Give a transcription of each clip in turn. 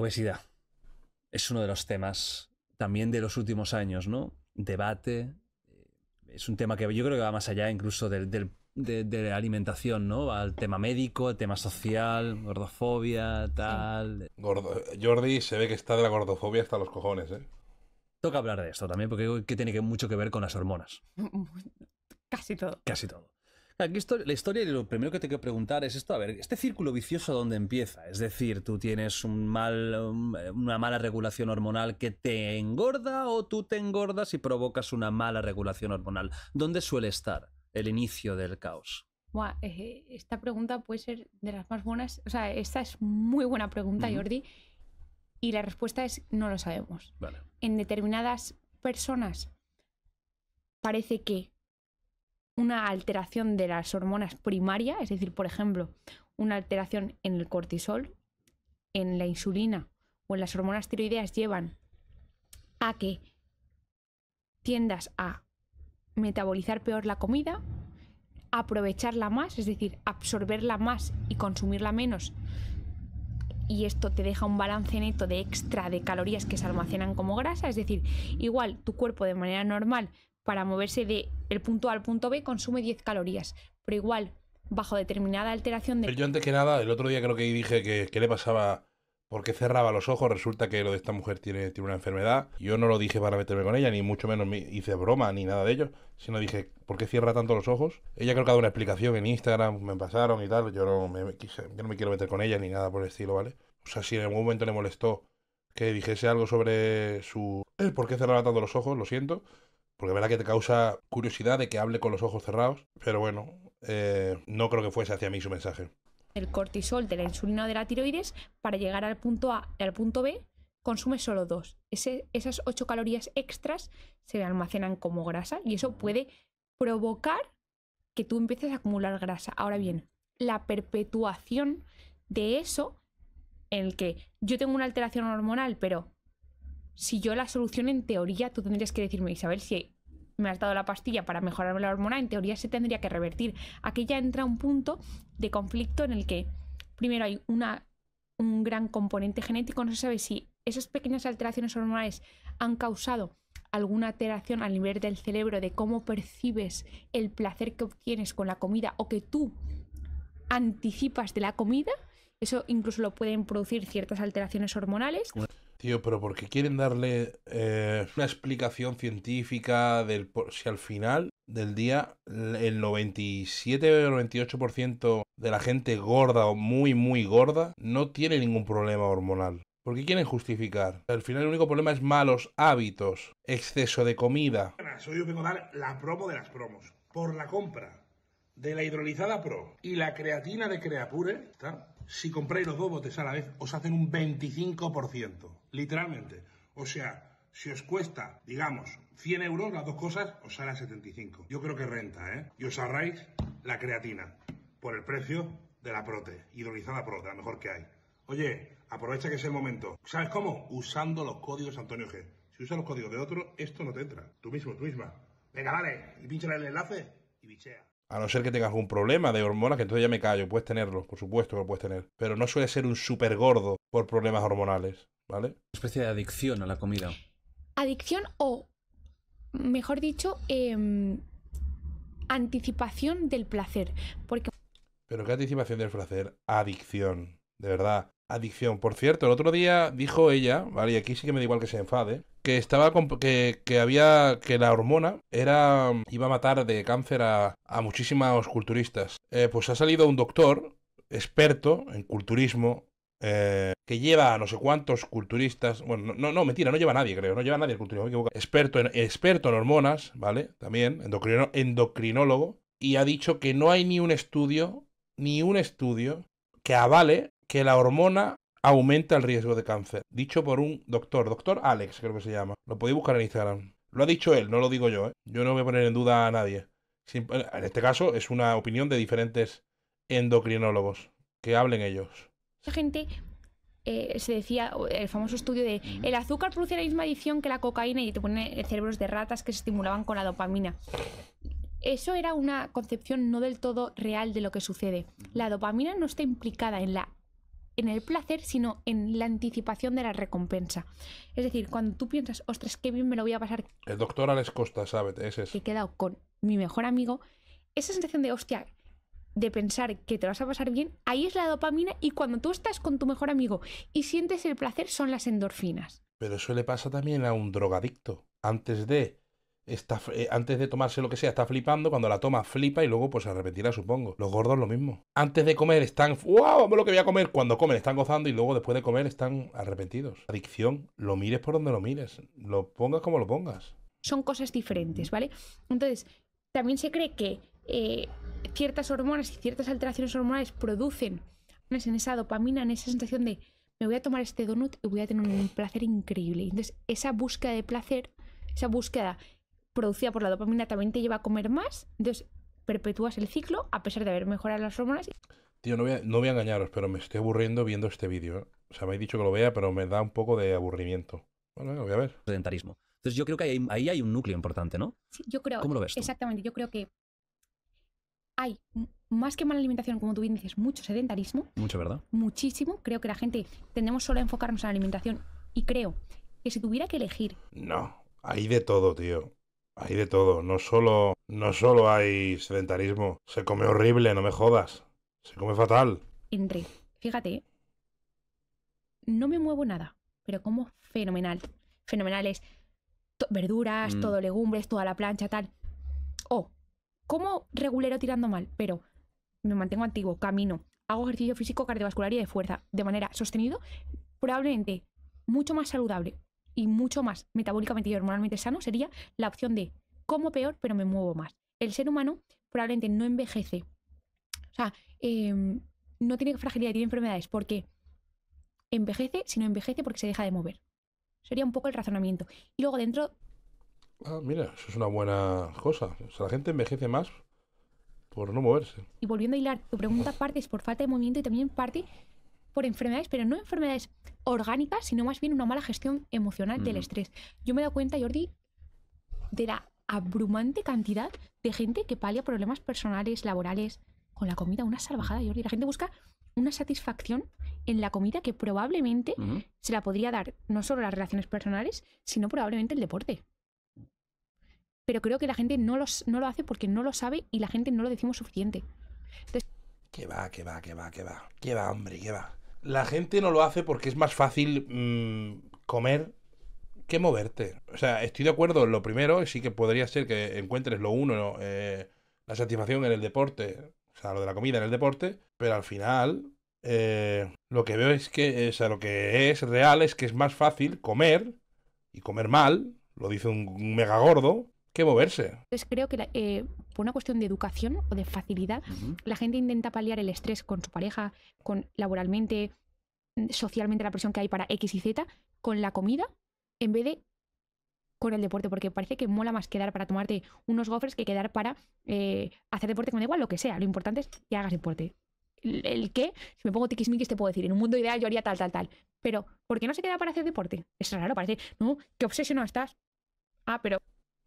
Obesidad. Es uno de los temas también de los últimos años, ¿no? Debate. Eh, es un tema que yo creo que va más allá incluso de, la alimentación, ¿no? Va al tema médico, al tema social, gordofobia, tal. Jordi se ve que está de la gordofobia hasta los cojones, ¿eh? Toca hablar de esto también, porque que tiene mucho que ver con las hormonas. Casi todo. Casi todo la historia y lo primero que te quiero preguntar es esto, a ver, este círculo vicioso dónde empieza, es decir, tú tienes um, una mala regulación hormonal que te engorda o tú te engordas y provocas una mala regulación hormonal. ¿Dónde suele estar el inicio del caos? Buah, eh, eh, esta pregunta puede ser de las más buenas, o sea, esta es muy buena pregunta, Jordi, y la respuesta es no lo sabemos. En determinadas personas parece que una alteración de las hormonas primarias, es decir, por ejemplo, una alteración en el cortisol, en la insulina o en las hormonas tiroideas llevan a que tiendas a metabolizar peor la comida, aprovecharla más, es decir, absorberla más y consumirla menos. Y esto te deja un balance neto de extra de calorías que se almacenan como grasa, es decir, igual tu cuerpo de manera normal para moverse de el punto A al punto B consume 10 calorías, pero igual bajo determinada alteración de... Pero yo antes que nada, el otro día creo que dije que, le pasaba porque cerraba los ojos, resulta que lo de esta mujer tiene, tiene una enfermedad. Yo no lo dije para meterme con ella, ni mucho menos me hice broma ni nada de ello, sino dije, ¿por qué cierra tanto los ojos? Ella creo que ha dado una explicación en Instagram, me pasaron y tal, yo no me, quise, yo no me quiero meter con ella ni nada por el estilo, ¿vale? O sea, si en algún momento le molestó que dijese algo sobre su... Eh, por qué cerraba tanto los ojos, lo siento, porque verá que te causa curiosidad de que hable con los ojos cerrados, pero bueno, eh, no creo que fuese hacia mí su mensaje. El cortisol de la insulina de la tiroides, para llegar al punto A y al punto B, consume solo dos. esas ocho calorías extras se almacenan como grasa y eso puede provocar que tú empieces a acumular grasa. Ahora bien, la perpetuación de eso, en el que yo tengo una alteración hormonal, pero si yo la soluciono en teoría, tú tendrías que decirme, Isabel, si me has dado la pastilla para mejorarme la hormona, en teoría se tendría que revertir. Aquí ya entra un punto de conflicto en el que primero hay una, un gran componente genético, no se sabe si esas pequeñas alteraciones hormonales han causado alguna alteración a nivel del cerebro de cómo percibes el placer que obtienes con la comida o que tú anticipas de la comida. Eso incluso lo pueden producir ciertas alteraciones hormonales. Tío, pero ¿por qué quieren darle eh, una explicación científica del si al final del día el 97 o 98% de la gente gorda o muy muy gorda no tiene ningún problema hormonal. ¿Por qué quieren justificar? Al final el único problema es malos hábitos, exceso de comida. Soy yo vengo a dar la promo de las promos. Por la compra de la hidrolizada Pro y la creatina de Creapure, si compráis los dos botes a la vez, os hacen un 25%. Literalmente. O sea, si os cuesta, digamos, 100 euros las dos cosas, os sale a 75. Yo creo que renta, ¿eh? Y os ahorráis la creatina por el precio de la prote, hidrolizada prote, la mejor que hay. Oye, aprovecha que es el momento. ¿Sabes cómo? Usando los códigos Antonio G. Si usas los códigos de otro, esto no te entra. Tú mismo, tú misma. Venga, vale, y pincha el enlace y bichea. A no ser que tengas algún problema de hormonas, que entonces ya me callo. Puedes tenerlo, por supuesto que lo puedes tener. Pero no suele ser un súper gordo por problemas hormonales. ¿vale? Una especie de adicción a la comida. Adicción o, mejor dicho, em, anticipación del placer. Porque... Pero qué anticipación del placer, adicción, de verdad. Adicción. Por cierto, el otro día dijo ella, ¿vale? Y aquí sí que me da igual que se enfade, que estaba que, que, había que la hormona era iba a matar de cáncer a, muchísimos culturistas. Eh, pues ha salido un doctor experto en culturismo eh, que lleva a no sé cuántos culturistas, bueno, no, no, mentira, no lleva nadie, creo, no lleva nadie el culturismo, me equivoco, experto en, experto en hormonas, ¿vale? También, endocrinólogo, y ha dicho que no hay ni un estudio, ni un estudio que avale que la hormona aumenta el riesgo de cáncer. Dicho por un doctor, doctor Alex, creo que se llama. Lo podéis buscar en Instagram. Lo ha dicho él, no lo digo yo, ¿eh? Yo no voy a poner en duda a nadie. En este caso es una opinión de diferentes endocrinólogos. Que hablen ellos. La gente eh, se decía, el famoso estudio de el azúcar produce la misma adicción que la cocaína y te pone eh, cerebros de ratas que se estimulaban con la dopamina. Eso era una concepción no del todo real de lo que sucede. La dopamina no está implicada en la en el placer, sino en la anticipación de la recompensa. Es decir, cuando tú piensas, ostras, qué bien me lo voy a pasar. El doctor Alex Costa, sabe, ese es. he quedado con mi mejor amigo. Esa sensación de, hostia, de pensar que te vas a pasar bien, ahí es la dopamina y cuando tú estás con tu mejor amigo y sientes el placer son las endorfinas. Pero eso le pasa también a un drogadicto. Antes de eh, antes de tomarse lo que sea, está flipando, cuando la toma flipa y luego pues se arrepentirá, supongo. Los gordos lo mismo. Antes de comer están, wow, lo que voy a comer. Cuando comen están gozando y luego después de comer están arrepentidos. Adicción, lo mires por donde lo mires, lo pongas como lo pongas. Son cosas diferentes, ¿vale? Entonces, también se cree que eh, ciertas hormonas y ciertas alteraciones hormonales producen en esa dopamina, en esa sensación de me voy a tomar este donut y voy a tener un placer increíble. Entonces, esa búsqueda de placer, esa búsqueda producida por la dopamina también te lleva a comer más. Entonces, perpetúas el ciclo a pesar de haber mejorado las hormonas. Tío, no voy, a, no voy a engañaros, pero me estoy aburriendo viendo este vídeo. ¿eh? O sea, me habéis dicho que lo vea, pero me da un poco de aburrimiento. Bueno, voy a ver. Sedentarismo. Entonces, yo creo que ahí, hay un núcleo importante, ¿no? yo creo. ¿Cómo lo ves? Exactamente, yo creo que hay más que mala alimentación, como tú bien dices, mucho sedentarismo. Mucho, ¿verdad? Muchísimo. Creo que la gente tendemos solo a enfocarnos en la alimentación y creo que si tuviera que elegir. No, hay de todo, tío. Hay de todo. No solo, no solo hay sedentarismo. Se come horrible, no me jodas. Se come fatal. Entre, fíjate, no me muevo nada, pero como fenomenal. Fenomenal es verduras, mm. todo legumbres, toda la plancha, tal. oh como regulero tirando mal, pero me mantengo activo, camino, hago ejercicio físico, cardiovascular y de fuerza de manera sostenido, probablemente mucho más saludable y mucho más metabólicamente y hormonalmente sano sería la opción de como peor, pero me muevo más. El ser humano probablemente no envejece. O sea, em, no tiene fragilidad, tiene enfermedades porque envejece, si no envejece porque se deja de mover. Sería un poco el razonamiento. Y luego dentro Ah, mira, eso es una buena cosa. sea, la gente envejece más por no moverse. Y volviendo a hilar, tu pregunta parte es por falta de movimiento y también parte por enfermedades, pero no enfermedades orgánicas, sino más bien una mala gestión emocional del estrés. Yo me he dado cuenta, Jordi, de la abrumante cantidad de gente que palia problemas personales, laborales, con la comida, una salvajada, Jordi. La gente busca una satisfacción en la comida que probablemente se la podría dar no solo las relaciones personales, sino probablemente el deporte pero creo que la gente no, lo hace porque no lo sabe y la gente no lo decimos suficiente. ¡Qué va, qué va, qué va, qué va. ¡Qué va, hombre, qué va. La gente no lo hace porque es más fácil mm, comer que moverte. O sea, estoy de acuerdo en lo primero, sí que podría ser que encuentres lo uno, eh, la satisfacción en el deporte, o sea, lo de la comida en el deporte, pero al final eh, lo que veo es que, o sea, lo que es real es que es más fácil comer y comer mal, lo dice un mega gordo, que moverse. Entonces creo que eh, por una cuestión de educación o de facilidad, la gente intenta paliar el estrés con su pareja, con laboralmente, mm, socialmente la presión que hay para X y Z, con la comida, en vez de con el deporte, porque parece que mola más quedar para tomarte unos gofres que quedar para eh, hacer deporte con igual, lo que sea. Lo importante es que hagas deporte. El, que, si me pongo tiquismiquis, te puedo decir, en un mundo ideal yo haría tal, tal, tal. Pero, ¿por qué no se queda para hacer deporte? Es raro, parece, no, qué obsesionado estás. Ah, pero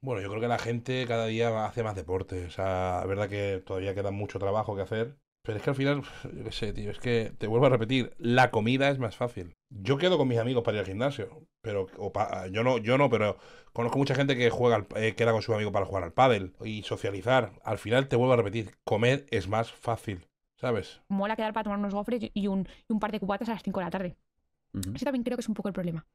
bueno, yo creo que la gente cada día hace más deporte. O sea, la verdad que todavía queda mucho trabajo que hacer. Pero es que al final, yo sé, tío, es que te vuelvo a repetir, la comida es más fácil. Yo quedo con mis amigos para ir al gimnasio, pero yo no, yo no, pero conozco mucha gente que juega, eh, queda con su amigo para jugar al pádel y socializar. Al final te vuelvo a repetir, comer es más fácil, ¿sabes? Mola quedar para tomar unos gofres y un, par de cubatas a las 5 de la tarde. Ese también creo que es un poco el problema.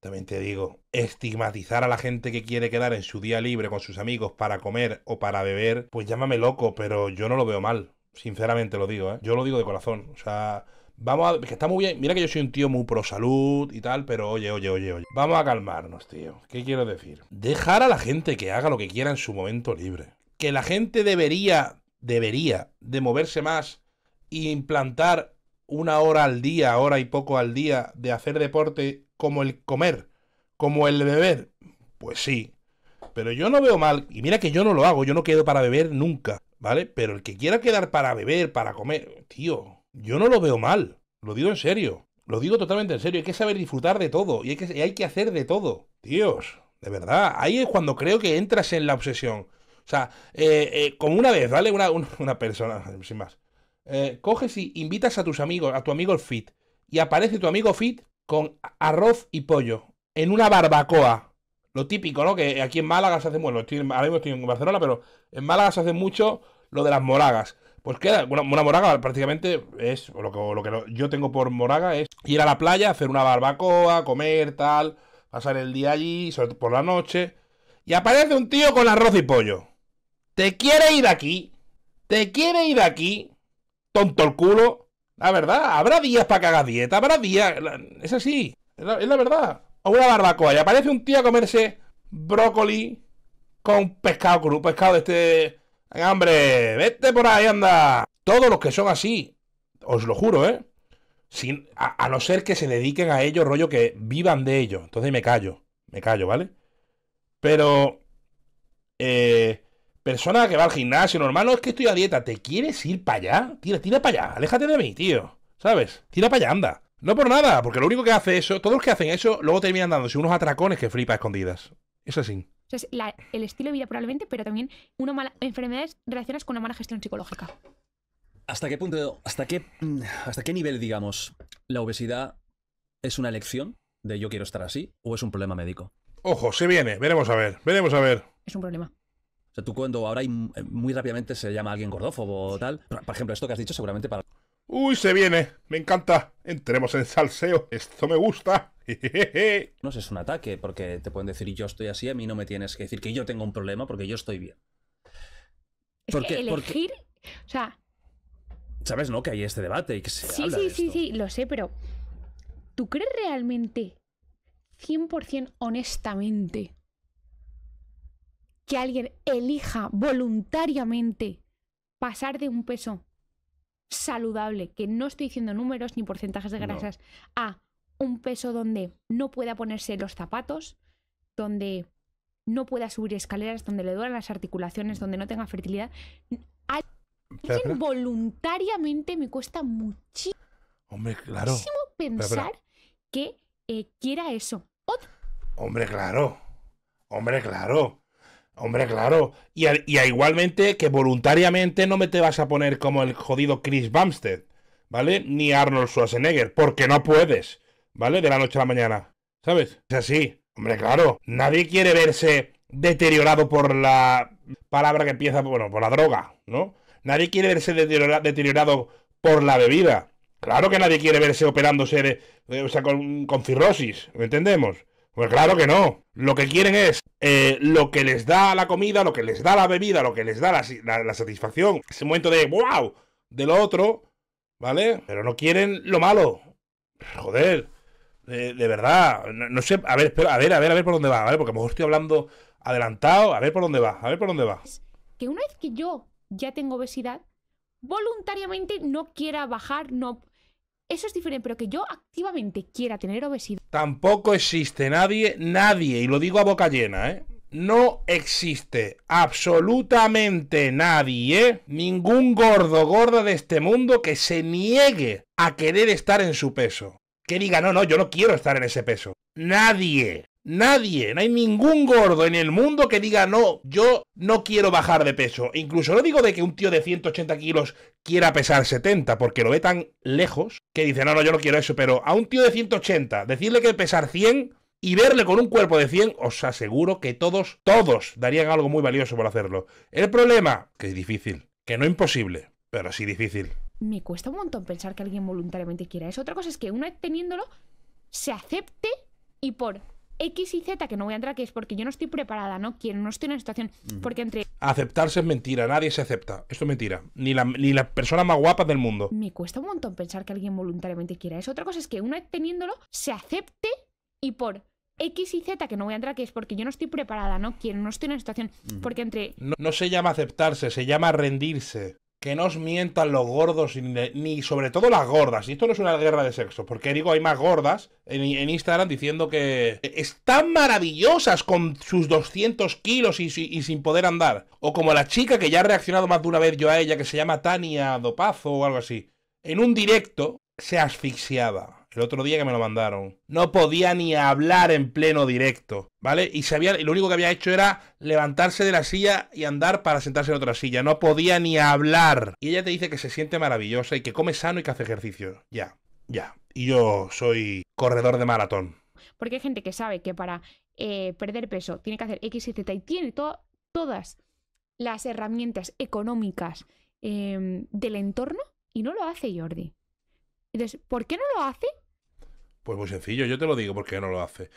También te digo, estigmatizar a la gente que quiere quedar en su día libre con sus amigos para comer o para beber, pues llámame loco, pero yo no lo veo mal. Sinceramente lo digo, ¿eh? Yo lo digo de corazón. O sea, Vamos a. Que está muy bien. Mira que yo soy un tío muy pro salud y tal, pero oye, oye, oye, oye. Vamos a calmarnos, tío. ¿Qué quiero decir? Dejar a la gente que haga lo que quiera en su momento libre. Que la gente debería, debería, de moverse más e implantar una hora al día, hora y poco al día de hacer deporte como el comer, como el beber. Pues sí, pero yo no veo mal, y mira que yo no lo hago, yo no quedo para beber nunca, ¿vale? Pero el que quiera quedar para beber, para comer, tío, yo no lo veo mal, lo digo en serio, lo digo totalmente en serio, hay que saber disfrutar de todo, y hay que, hacer de todo, tíos, de verdad, ahí es cuando creo que entras en la obsesión. O sea, eh, eh, como una vez, ¿vale? Una, persona, sin más. Eh, coges y invitas a tus amigos, a tu amigo el fit, y aparece tu amigo fit con arroz y pollo en una barbacoa. Lo típico, ¿no? Que aquí en Málaga se hace, bueno, ahora mismo estoy en Barcelona, pero en Málaga se hace mucho lo de las moragas. Pues queda, una, una moraga prácticamente es lo que, lo que, yo tengo por moraga es ir a la playa, hacer una barbacoa, comer, tal, pasar el día allí, por la noche. Y aparece un tío con arroz y pollo. ¿Te quiere ir aquí? ¿Te quiere ir aquí? Tonto el culo. La verdad, habrá días para que hagas dieta, habrá días. Es así, es la, verdad. O una barbacoa y aparece un tío a comerse brócoli con pescado crudo, pescado de este. hambre hambre! vete por ahí, anda. Todos los que son así, os lo juro, ¿eh? Sin, a, no ser que se dediquen a ello, rollo que vivan de ello. Entonces me callo, me callo, ¿vale? Pero eh, Persona que va al gimnasio normal, no es que estoy a dieta, ¿te quieres ir para allá? Tira, tira para allá, aléjate de mí, tío. ¿Sabes? Tira para allá, anda. No por nada, porque lo único que hace eso, todos los que hacen eso, luego terminan dándose unos atracones que flipa escondidas. Es así. O sea, es el estilo de vida probablemente, pero también una mala enfermedades relacionadas con una mala gestión psicológica. ¿Hasta qué punto, hasta qué, mm, hasta qué nivel, digamos, la obesidad es una elección de yo quiero estar así o es un problema médico? Ojo, se viene, veremos a ver, veremos a ver. Es un problema sea, tú cuando ahora eh, muy rápidamente se llama alguien gordófobo o tal. Por ejemplo, esto que has dicho seguramente para... Uy, se viene. Me encanta. Entremos en salseo. Esto me gusta. No sé, es un ataque, porque te pueden decir yo estoy así, a mí no me tienes que decir que yo tengo un problema porque yo estoy bien. Es porque, elegir, o sea... ¿Sabes, no? Que hay este debate y que se Sí, sí, sí, sí, lo sé, pero ¿tú crees realmente, 100% honestamente, que alguien elija voluntariamente pasar de un peso saludable, que no estoy diciendo números ni porcentajes de grasas, a un peso donde no pueda ponerse los zapatos, donde no pueda subir escaleras, donde le duelen las articulaciones, donde no tenga fertilidad. alguien voluntariamente me cuesta muchísimo, pensar que eh, quiera eso. Hombre, claro. Hombre, claro. Hombre, claro. Y, a, igualmente que voluntariamente no me te vas a poner como el jodido Chris Bumstead, ¿vale? Ni Arnold Schwarzenegger, porque no puedes, ¿vale? De la noche a la mañana, ¿sabes? Es así. Hombre, claro. Nadie quiere verse deteriorado por la palabra que empieza, bueno, por la droga, ¿no? Nadie quiere verse deteriorado por la bebida. Claro que nadie quiere verse operándose o sea, con, con cirrosis, ¿me entendemos? Pues claro que no. Lo que quieren es eh, lo que les da la comida, lo que les da la bebida, lo que les da la, satisfacción. Ese momento de wow de lo otro, ¿vale? Pero no quieren lo malo. Joder. De, verdad, no, sé, a ver, a ver, a ver, a ver por dónde va, ¿vale? Porque a lo mejor estoy hablando adelantado, a ver por dónde va, a ver por dónde va. Que una vez que yo ya tengo obesidad, voluntariamente no quiera bajar, no eso es diferente, pero que yo activamente quiera tener obesidad. Tampoco existe nadie, nadie, y lo digo a boca llena, ¿eh? No existe absolutamente nadie, ningún gordo, gorda de este mundo que se niegue a querer estar en su peso. Que diga, no, no, yo no quiero estar en ese peso. Nadie. Nadie, no hay ningún gordo en el mundo que diga no, yo no quiero bajar de peso. Incluso no digo de que un tío de 180 kilos quiera pesar 70, porque lo ve tan lejos que dice, no, no, yo no quiero eso, pero a un tío de 180, decirle que pesar 100 y verle con un cuerpo de 100, os aseguro que todos, todos darían algo muy valioso por hacerlo. El problema, que es difícil, que no imposible, pero sí difícil. Me cuesta un montón pensar que alguien voluntariamente quiera eso. Otra cosa es que una vez teniéndolo, se acepte y por X y Z, que no voy a entrar, que es porque yo no estoy preparada, no quiero, no estoy en una situación. Porque entre. Aceptarse es mentira, nadie se acepta. Esto es mentira. Ni, la, ni la persona más guapa del mundo. Me cuesta un montón pensar que alguien voluntariamente quiera eso. Otra cosa es que una teniéndolo, se acepte y por X y Z, que no voy a entrar, que es porque yo no estoy preparada, no quiero, no estoy en una situación. Porque entre. No, no se llama aceptarse, se llama rendirse. Que no os mientan los gordos, ni, sobre todo las gordas. Y esto no es una guerra de sexo, porque digo, hay más gordas en, Instagram diciendo que están maravillosas con sus 200 kilos y, y, sin poder andar. O como la chica que ya ha reaccionado más de una vez yo a ella, que se llama Tania Dopazo o algo así. En un directo se asfixiaba el otro día que me lo mandaron. No podía ni hablar en pleno directo, ¿vale? Y, lo único que había hecho era levantarse de la silla y andar para sentarse en otra silla. No podía ni hablar. Y ella te dice que se siente maravillosa y que come sano y que hace ejercicio. Ya, ya. Y yo soy corredor de maratón. Porque hay gente que sabe que para eh, perder peso tiene que hacer X y Z y tiene todas las herramientas económicas em, del entorno y no lo hace Jordi. Entonces, ¿por qué no lo hace? Pues muy sencillo, yo te lo digo porque no lo hace.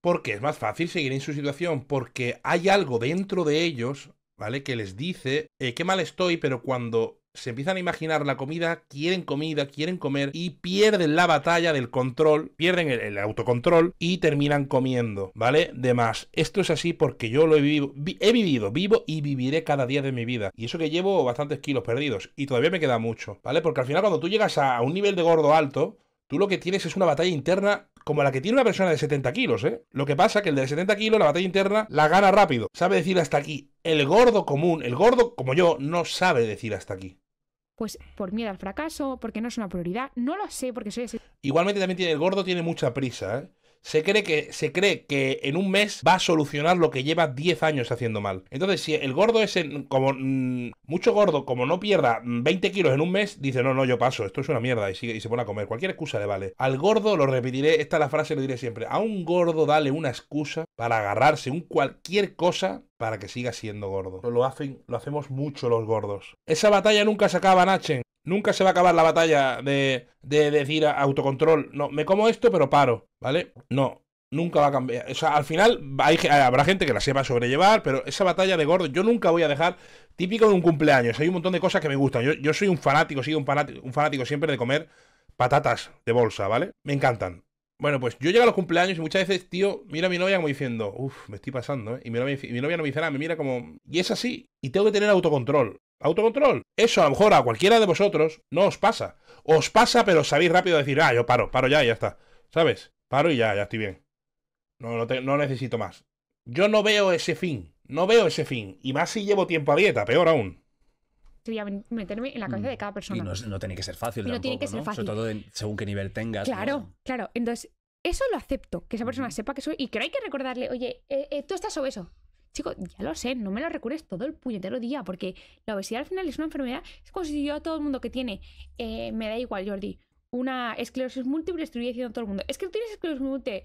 Porque es más fácil seguir en su situación, porque hay algo dentro de ellos, ¿vale? Que les dice, eh, qué mal estoy, pero cuando se empiezan a imaginar la comida, quieren comida, quieren comer y pierden la batalla del control, pierden el, autocontrol y terminan comiendo, ¿vale? De más, esto es así porque yo lo he vivido, he vivido, vivo y viviré cada día de mi vida. Y eso que llevo bastantes kilos perdidos y todavía me queda mucho, ¿vale? Porque al final cuando tú llegas a un nivel de gordo alto, Tú lo que tienes es una batalla interna como la que tiene una persona de 70 kilos, ¿eh? Lo que pasa que el de 70 kilos, la batalla interna, la gana rápido. Sabe decir hasta aquí. El gordo común, el gordo como yo, no sabe decir hasta aquí. Pues por miedo al fracaso, porque no es una prioridad, no lo sé, porque soy ese. Igualmente también tiene, el gordo tiene mucha prisa, ¿eh? se cree que, se cree que en un mes va a solucionar lo que lleva 10 años haciendo mal. Entonces, si el gordo es como mm, mucho gordo, como no pierda 20 kilos en un mes, dice, no, no, yo paso, esto es una mierda, y, sigue, y se pone a comer. Cualquier excusa le vale. Al gordo, lo repetiré, esta es la frase, lo diré siempre, a un gordo dale una excusa para agarrarse un cualquier cosa para que siga siendo gordo. Lo, hacen, lo hacemos mucho los gordos. Esa batalla nunca se acaba, Nachen. Nunca se va a acabar la batalla de, de decir autocontrol, no, me como esto, pero paro, ¿vale? No, nunca va a cambiar. O sea, al final hay, eh, habrá gente que la sepa sobrellevar, pero esa batalla de gordo yo nunca voy a dejar. Típico de un cumpleaños, hay un montón de cosas que me gustan. Yo, yo soy un fanático, sigo un un fanático siempre de comer patatas de bolsa, ¿vale? Me encantan. Bueno, pues yo llego a los cumpleaños y muchas veces, tío, mira a mi novia como diciendo, uff, me estoy pasando, ¿eh? Y mi novia, mi novia no me dice nada, me mira como, y es así, y tengo que tener autocontrol. Autocontrol. Eso a lo mejor a cualquiera de vosotros no os pasa. Os pasa, pero sabéis rápido decir, ah, yo paro, paro ya y ya está. ¿Sabes? Paro y ya, ya estoy bien. No, no, necesito más. Yo no veo ese fin. No veo ese fin. Y más si llevo tiempo a dieta, peor aún voy a meterme en la cabeza de mm. cada persona. Y no, tiene que ser fácil. no tiene que ser fácil. Sobre todo según qué nivel tengas. Claro, claro. Entonces, eso lo acepto, que esa persona sepa que soy. Y que no hay que recordarle, oye, eh, eh, tú estás obeso. Chico, ya lo sé, no me lo recuerdes todo el puñetero día, porque la obesidad al final es una enfermedad. Es como si yo a todo el mundo que tiene, eh, me da igual, Jordi, una esclerosis múltiple, estuviera diciendo a todo el mundo, es que tú tienes esclerosis múltiple.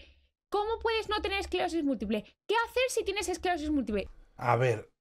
¿Cómo puedes no tener esclerosis múltiple? ¿Qué hacer si tienes esclerosis múltiple? A ver,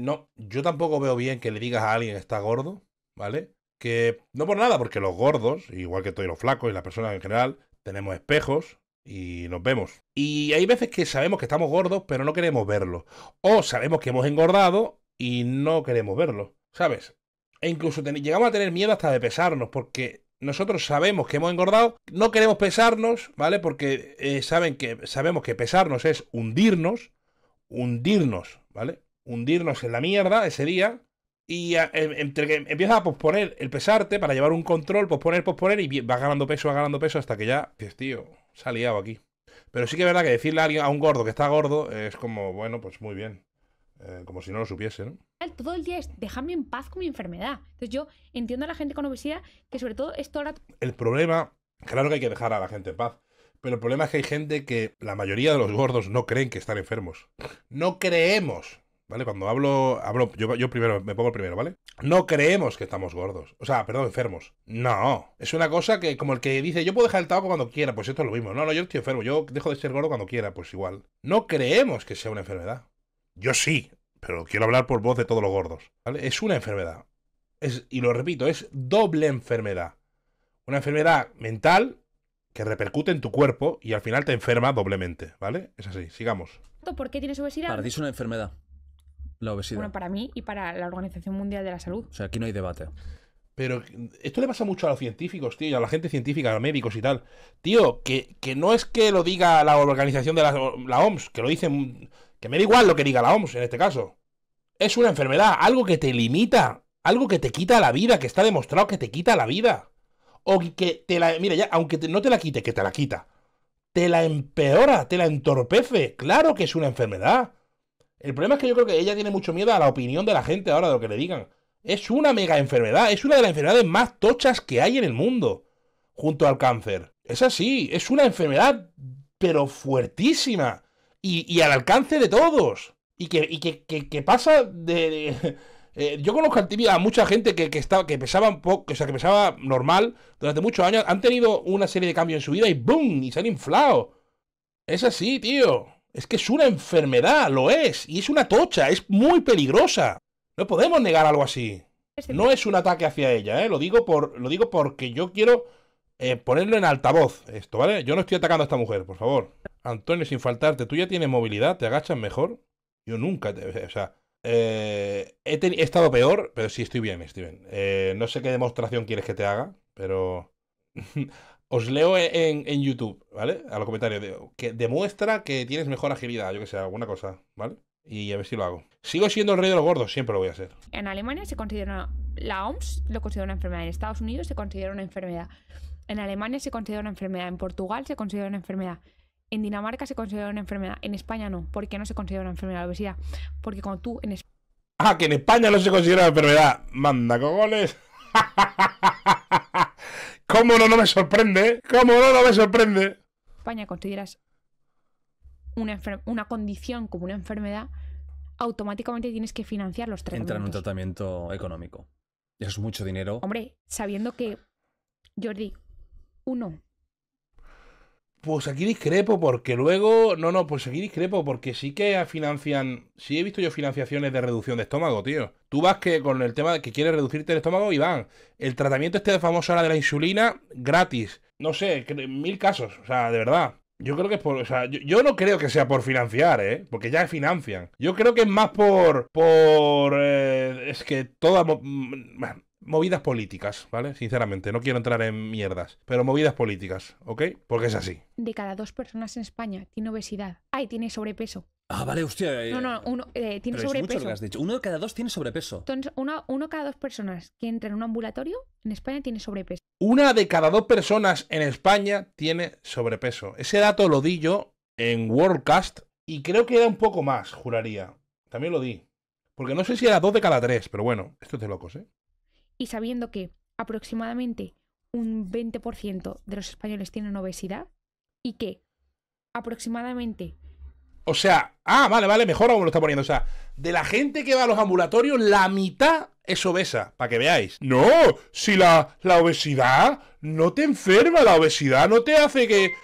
no, yo tampoco veo bien que le digas a alguien que está gordo, ¿vale? Que no por nada, porque los gordos, igual que todos los flacos y la persona en general, tenemos espejos y nos vemos. Y hay veces que sabemos que estamos gordos, pero no queremos verlo. O sabemos que hemos engordado y no queremos verlo, ¿sabes? E incluso llegamos a tener miedo hasta de pesarnos, porque nosotros sabemos que hemos engordado, no queremos pesarnos, ¿vale? Porque eh, saben que, sabemos que pesarnos es hundirnos, hundirnos, ¿vale? Hundirnos en la mierda ese día y ah, em, entre que empiezas a posponer el pesarte para llevar un control, posponer, posponer, y va ganando peso, vas ganando peso hasta que ya, dices, tío, se ha liado aquí. Pero sí que es verdad que decirle a alguien, a un gordo que está gordo, es como, bueno, pues muy bien. Eh, como si no lo supiese, ¿no? Todo el día es dejarme en paz con mi enfermedad. Entonces yo entiendo a la gente con obesidad que sobre todo esto ahora... El problema, claro que hay que dejar a la gente en paz. Pero el problema es que hay gente que la mayoría de los gordos no creen que están enfermos. No creemos ¿vale? Cuando hablo, hablo yo, primero, me pongo el primero, ¿vale? No creemos que estamos gordos, o sea, perdón, enfermos. No, es una cosa que como el que dice, yo puedo dejar el tabaco cuando quiera, pues esto es lo mismo. No, no, yo estoy enfermo, yo dejo de ser gordo cuando quiera, pues igual. No creemos que sea una enfermedad. Yo sí, pero quiero hablar por voz de todos los gordos, ¿vale? Es una enfermedad. Es, y lo repito, es doble enfermedad. Una enfermedad mental que repercute en tu cuerpo y al final te enferma doblemente, ¿vale? Es así, sigamos. ¿Por qué tienes obesidad? Para ti es una enfermedad. La Bueno, para mí y para la Organización Mundial de la Salud. O sea, aquí no hay debate. Pero esto le pasa mucho a los científicos, tío, y a la gente científica, a los médicos y tal. Tío, que, que no es que lo diga la organización de la, OMS, que lo dicen. Que me da igual lo que diga la OMS en este caso. Es una enfermedad, algo que te limita, algo que te quita la vida, que está demostrado que te quita la vida. O que te la. Mira, ya, aunque no te la quite, que te la quita. Te la empeora, te la entorpece. Claro que es una enfermedad. El problema es que yo creo que ella tiene mucho miedo a la opinión de la gente ahora de lo que le digan. Es una mega enfermedad, es una de las enfermedades más tochas que hay en el mundo, junto al cáncer. Es así, es una enfermedad, pero fuertísima, y, al alcance de todos. Y que, pasa de... Eh, yo conozco a mucha gente que, estaba, que pesaba poco, o sea, que pesaba normal durante muchos años, han tenido una serie de cambios en su vida y ¡boom! y se han inflado. Es así, tío. Es que es una enfermedad, lo es, y es una tocha, es muy peligrosa. No podemos negar algo así. No es un ataque hacia ella, ¿eh? Lo digo, por, lo digo porque yo quiero eh, ponerlo en altavoz, esto, ¿vale? Yo no estoy atacando a esta mujer, por favor. Antonio, sin faltarte, tú ya tienes movilidad, te agachas mejor. Yo nunca, te, o sea, eh, he, estado peor, pero sí estoy bien, Steven. Eh, no sé qué demostración quieres que te haga, pero... Os leo en, YouTube, ¿vale? A los comentarios. que demuestra que tienes mejor agilidad, yo que sé, alguna cosa, ¿vale? Y a ver si lo hago. Sigo siendo el rey de los gordos, siempre lo voy a hacer. En Alemania se considera la OMS lo considera una enfermedad, en Estados Unidos se considera una enfermedad, en Alemania se considera una enfermedad, en Portugal se considera una enfermedad, en Dinamarca se considera una enfermedad, en España no. ¿Por qué no se considera una enfermedad la obesidad? Porque como tú en España... Ah, que en España no se considera una enfermedad. Manda ja! ¿Cómo no, no me sorprende? ¿eh? ¿Cómo no, no me sorprende? España consideras una, una condición como una enfermedad, automáticamente tienes que financiar los tratamientos. Entra en un tratamiento económico. Eso es mucho dinero. Hombre, sabiendo que, Jordi, uno, pues aquí discrepo, porque luego. No, no, pues aquí discrepo, porque sí que financian. Sí he visto yo financiaciones de reducción de estómago, tío. Tú vas que con el tema de que quieres reducirte el estómago y van. El tratamiento este famoso ahora de la insulina, gratis. No sé, mil casos, o sea, de verdad. Yo creo que es por. O sea, yo, no creo que sea por financiar, ¿eh? Porque ya financian. Yo creo que es más por. Por. Eh, es que toda movidas políticas, ¿vale? Sinceramente, no quiero entrar en mierdas, pero movidas políticas, ¿ok? Porque es así. De cada dos personas en España tiene obesidad. Ay, tiene sobrepeso. Ah, vale, hostia. Eh, no, no, uno eh, tiene sobrepeso. has dicho. Uno de cada dos tiene sobrepeso. Entonces, uno uno cada dos personas que entra en un ambulatorio en España tiene sobrepeso. Una de cada dos personas en España tiene sobrepeso. Ese dato lo di yo en Worldcast y creo que era un poco más, juraría. También lo di. Porque no sé si era dos de cada tres, pero bueno, esto es de locos, ¿eh? y sabiendo que aproximadamente un 20% de los españoles tienen obesidad y que aproximadamente... O sea, ah, vale, vale, mejor aún lo está poniendo. O sea, de la gente que va a los ambulatorios, la mitad es obesa, para que veáis. No, si la, la, obesidad no te enferma, la obesidad no te hace que...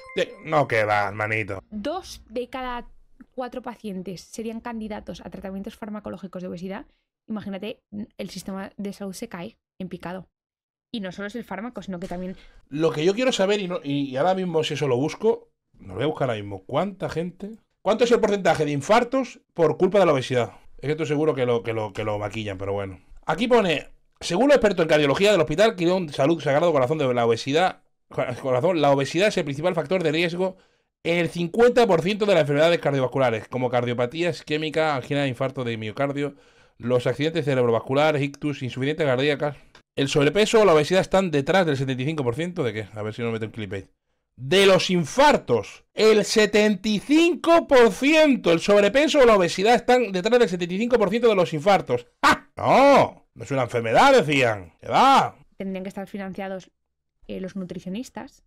No, que va, hermanito. Dos de cada cuatro pacientes serían candidatos a tratamientos farmacológicos de obesidad imagínate, el sistema de salud se cae en picado. Y no solo es el fármaco, sino que también... Lo que yo quiero saber, y, ahora mismo si eso lo busco, No lo voy a buscar ahora mismo, ¿cuánta gente... ¿Cuánto es el porcentaje de infartos por culpa de la obesidad? Es que estoy seguro que lo, que lo, que lo maquillan, pero bueno. Aquí pone, según los experto en cardiología del Hospital Quirón Salud Sagrado Corazón de la Obesidad, corazón, la obesidad es el principal factor de riesgo en el 50% de las enfermedades cardiovasculares, como cardiopatía isquémica, angina, infarto de miocardio, los accidentes cerebrovasculares, ictus, insuficiencia cardíacas. El sobrepeso o la obesidad están detrás del 75% de qué? A ver si no me meto un clip De los infartos, el 75%, el sobrepeso o la obesidad están detrás del 75% de los infartos. ¡Ah! No, no es una enfermedad, decían. ¿Qué va? Tendrían que estar financiados eh, los nutricionistas.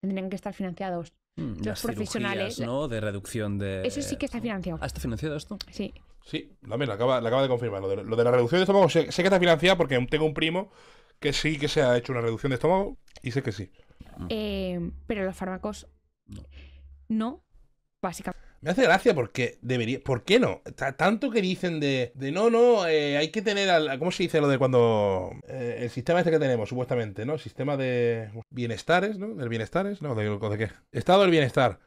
Tendrían que estar financiados hmm, los profesionales. ¿no? De reducción de. Eso sí que está financiado. ¿Ah, está financiado esto? Sí. Sí, también lo acaba, de confirmar. Lo de, la reducción de estómago, sé, que está financiada porque tengo un primo que sí que se ha hecho una reducción de estómago y sé que sí. Eh, pero los fármacos no. básicamente. Me hace gracia porque debería. ¿Por qué no? tanto que dicen de, no, no, eh, hay que tener. Al, ¿Cómo se dice lo de cuando. Eh, el sistema este que tenemos, supuestamente, ¿no? El sistema de bienestares, ¿no? Del bienestares, ¿no? ¿De, de qué? Estado del bienestar.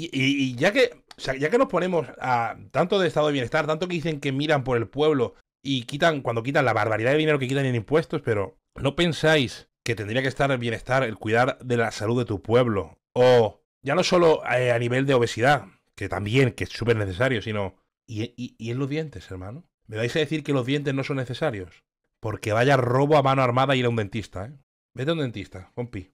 Y, ya, que, ya que nos ponemos a tanto de estado de bienestar, tanto que dicen que miran por el pueblo y quitan, cuando quitan la barbaridad de dinero que quitan en impuestos, pero ¿no pensáis que tendría que estar el bienestar, el cuidar de la salud de tu pueblo? O ya no solo eh, a, nivel de obesidad, que también, que es súper necesario, sino... Y, en los dientes, hermano. ¿Me vais a decir que los dientes no son necesarios? Porque vaya robo a mano armada ir a un dentista, ¿eh? Vete a un dentista, compi.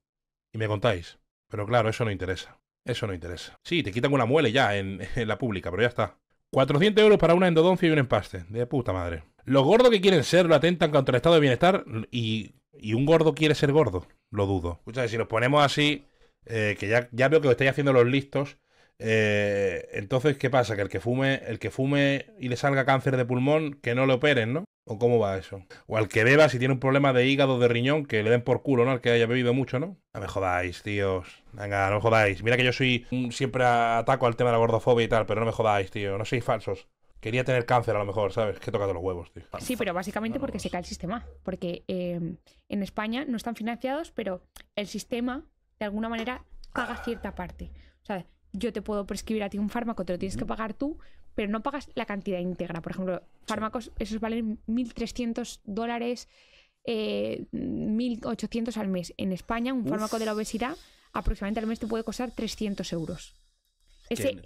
Y me contáis. Pero claro, eso no interesa. Eso no interesa. Sí, te quitan una muela ya en, la pública, pero ya está. 400 euros para una endodoncia y un empaste. De puta madre. Los gordos que quieren ser lo atentan contra el estado de bienestar y, un gordo quiere ser gordo. Lo dudo. Escucha, si nos ponemos así, eh, que ya, ya veo que lo estáis haciendo los listos. Eh, entonces, ¿qué pasa? Que el que fume, el que fume y le salga cáncer de pulmón, que no le operen, ¿no? ¿O cómo va eso? O al que beba, si tiene un problema de hígado de riñón, que le den por culo, ¿no? Al que haya bebido mucho, ¿no? No me jodáis, tíos. Venga, no me jodáis. Mira que yo soy. Siempre ataco al tema de la gordofobia y tal, pero no me jodáis, tío. No sois falsos. Quería tener cáncer a lo mejor, ¿sabes? Que he tocado los huevos, tío. Sí, pero básicamente porque se cae el sistema. Porque em, en España no están financiados, pero el sistema, de alguna manera, paga cierta parte. O sea, yo te puedo prescribir a ti un fármaco, te lo tienes que pagar tú, pero no pagas la cantidad íntegra. Por ejemplo, fármacos, esos valen 1.300 dólares, 1.800 eh, al mes. En España, un fármaco de la obesidad aproximadamente al mes te puede costar 300 euros.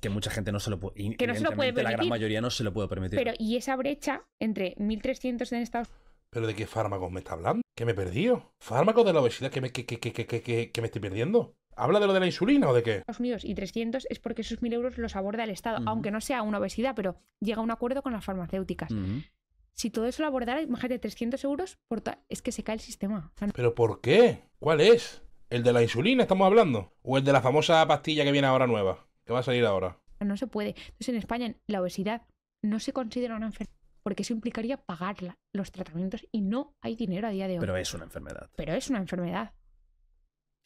que, mucha gente no se lo puede que no se lo puede la gran mayoría no se lo puede permitir. Pero, y esa brecha entre 1.300 en Estados ¿Pero de qué fármacos me está hablando? ¿Qué me he perdido? ¿Fármacos de la obesidad que me, que, que, me estoy perdiendo? ¿Habla de lo de la insulina o de qué? Estados Unidos y 300 es porque esos 1.000 euros los aborda el Estado, aunque no sea una obesidad, pero llega a un acuerdo con las farmacéuticas. Si todo eso lo abordara, imagínate, 300 euros, es que se cae el sistema. ¿Pero por qué? ¿Cuál es? ¿El de la insulina estamos hablando? ¿O el de la famosa pastilla que viene ahora nueva? Que va a salir ahora. No se puede. Entonces en España la obesidad no se considera una enfermedad porque eso implicaría pagar los tratamientos y no hay dinero a día de hoy. Pero es una enfermedad. Pero es una enfermedad.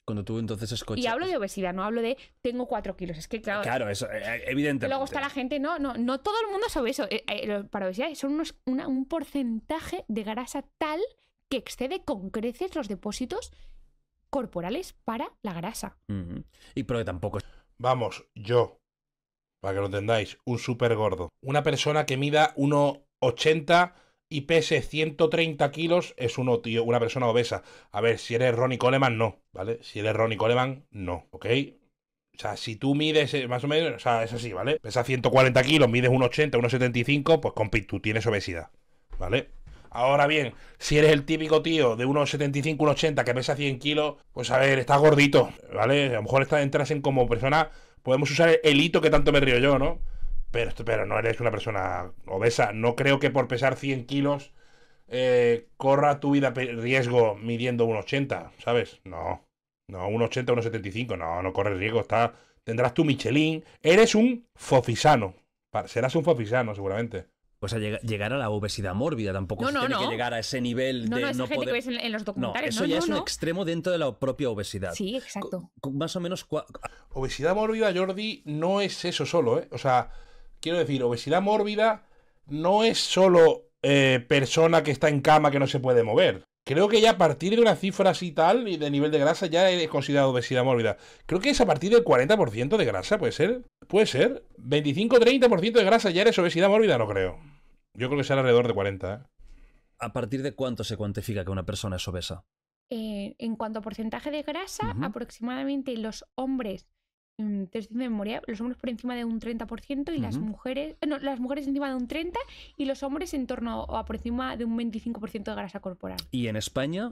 Cuando tú entonces escuchas. Y hablo pues de obesidad, no hablo de tengo 4 kilos. Es que claro. Claro, eso, eh, eh, evidentemente. Luego está la gente, no, no, no todo el mundo es obeso. Eh, para obesidad son un porcentaje de grasa tal que excede con creces los depósitos corporales para la grasa. Y pero tampoco. Vamos, yo, para que lo entendáis, un súper gordo. Una persona que mida 1,80 y pese 130 kilos, es uno, tío, una persona obesa. A ver, si eres Ronnie Coleman, no, ¿vale? Si eres Ronnie Coleman, no, ¿ok? O sea, si tú mides, eh, más o menos, o sea, es así, ¿vale? Pesa 140 kilos, mides 1,80, 1,75, pues compi, tú tienes obesidad, ¿vale? Ahora bien, si eres el típico tío de 1,75, 1,80 que pesa 100 kilos, pues a ver, estás gordito, ¿vale? A lo mejor estás, entras en como persona, podemos usar el hito que tanto me río yo, ¿no? pero, no eres una persona obesa. No creo que por pesar 100 kilos eh, corra tu vida riesgo midiendo un 80, ¿sabes? No, no, un 80, un 75, no, no corres riesgo. Está, tendrás tu Michelin. Eres un fofisano. Serás un fofisano, seguramente. pues sea, llegar a la obesidad mórbida tampoco no, que llegar a ese nivel de no, no gente que ves en, los documentales. eso ya es un extremo dentro de la propia obesidad. Sí, exacto. más o menos. Obesidad mórbida, Jordi, no es eso solo, ¿eh? O sea, Quiero decir, obesidad mórbida no es solo eh, persona que está en cama que no se puede mover. Creo que ya a partir de una cifra así tal y de nivel de grasa ya es considerado obesidad mórbida. Creo que es a partir del 40% de grasa, ¿puede ser? ¿Puede ser? ¿25-30% de grasa ya eres obesidad mórbida? No creo. Yo creo que será alrededor de 40. ¿eh? ¿A partir de cuánto se cuantifica que una persona es obesa? Eh, en cuanto a porcentaje de grasa, aproximadamente los hombres Mm, de memoria, los hombres por encima de un 30% y las mujeres, eh, no, las mujeres encima de un 30 y los hombres en torno a por encima de un 25% de grasa corporal. ¿Y en España?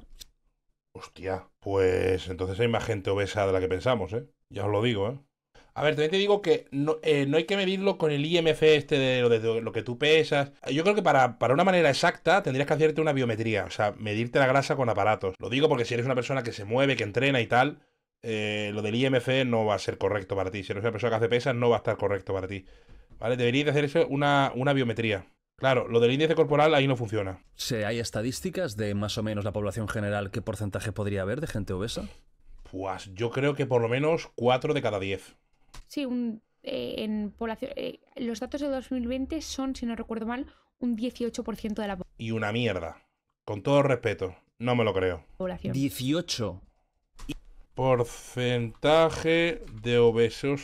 Hostia, pues entonces hay más gente obesa de la que pensamos, ¿eh? Ya os lo digo, ¿eh? A ver, también te digo que no, eh, hay que medirlo con el IMF este de, lo que tú pesas. Yo creo que para, para, una manera exacta tendrías que hacerte una biometría, o sea, medirte la grasa con aparatos. Lo digo porque si eres una persona que se mueve, que entrena y tal, eh, lo del IMC no va a ser correcto para ti. Si eres una persona que hace pesas, no va a estar correcto para ti. ¿Vale? Deberías hacer eso una, biometría. Claro, lo del índice corporal ahí no funciona. Si ¿Hay estadísticas de más o menos la población general qué porcentaje podría haber de gente obesa? Pues yo creo que por lo menos 4 de cada 10. Sí, un, eh, en población, eh, los datos de 2020 son, si no recuerdo mal, un 18% de la población. Y una mierda. Con todo respeto, no me lo creo. 18. Porcentaje de obesos.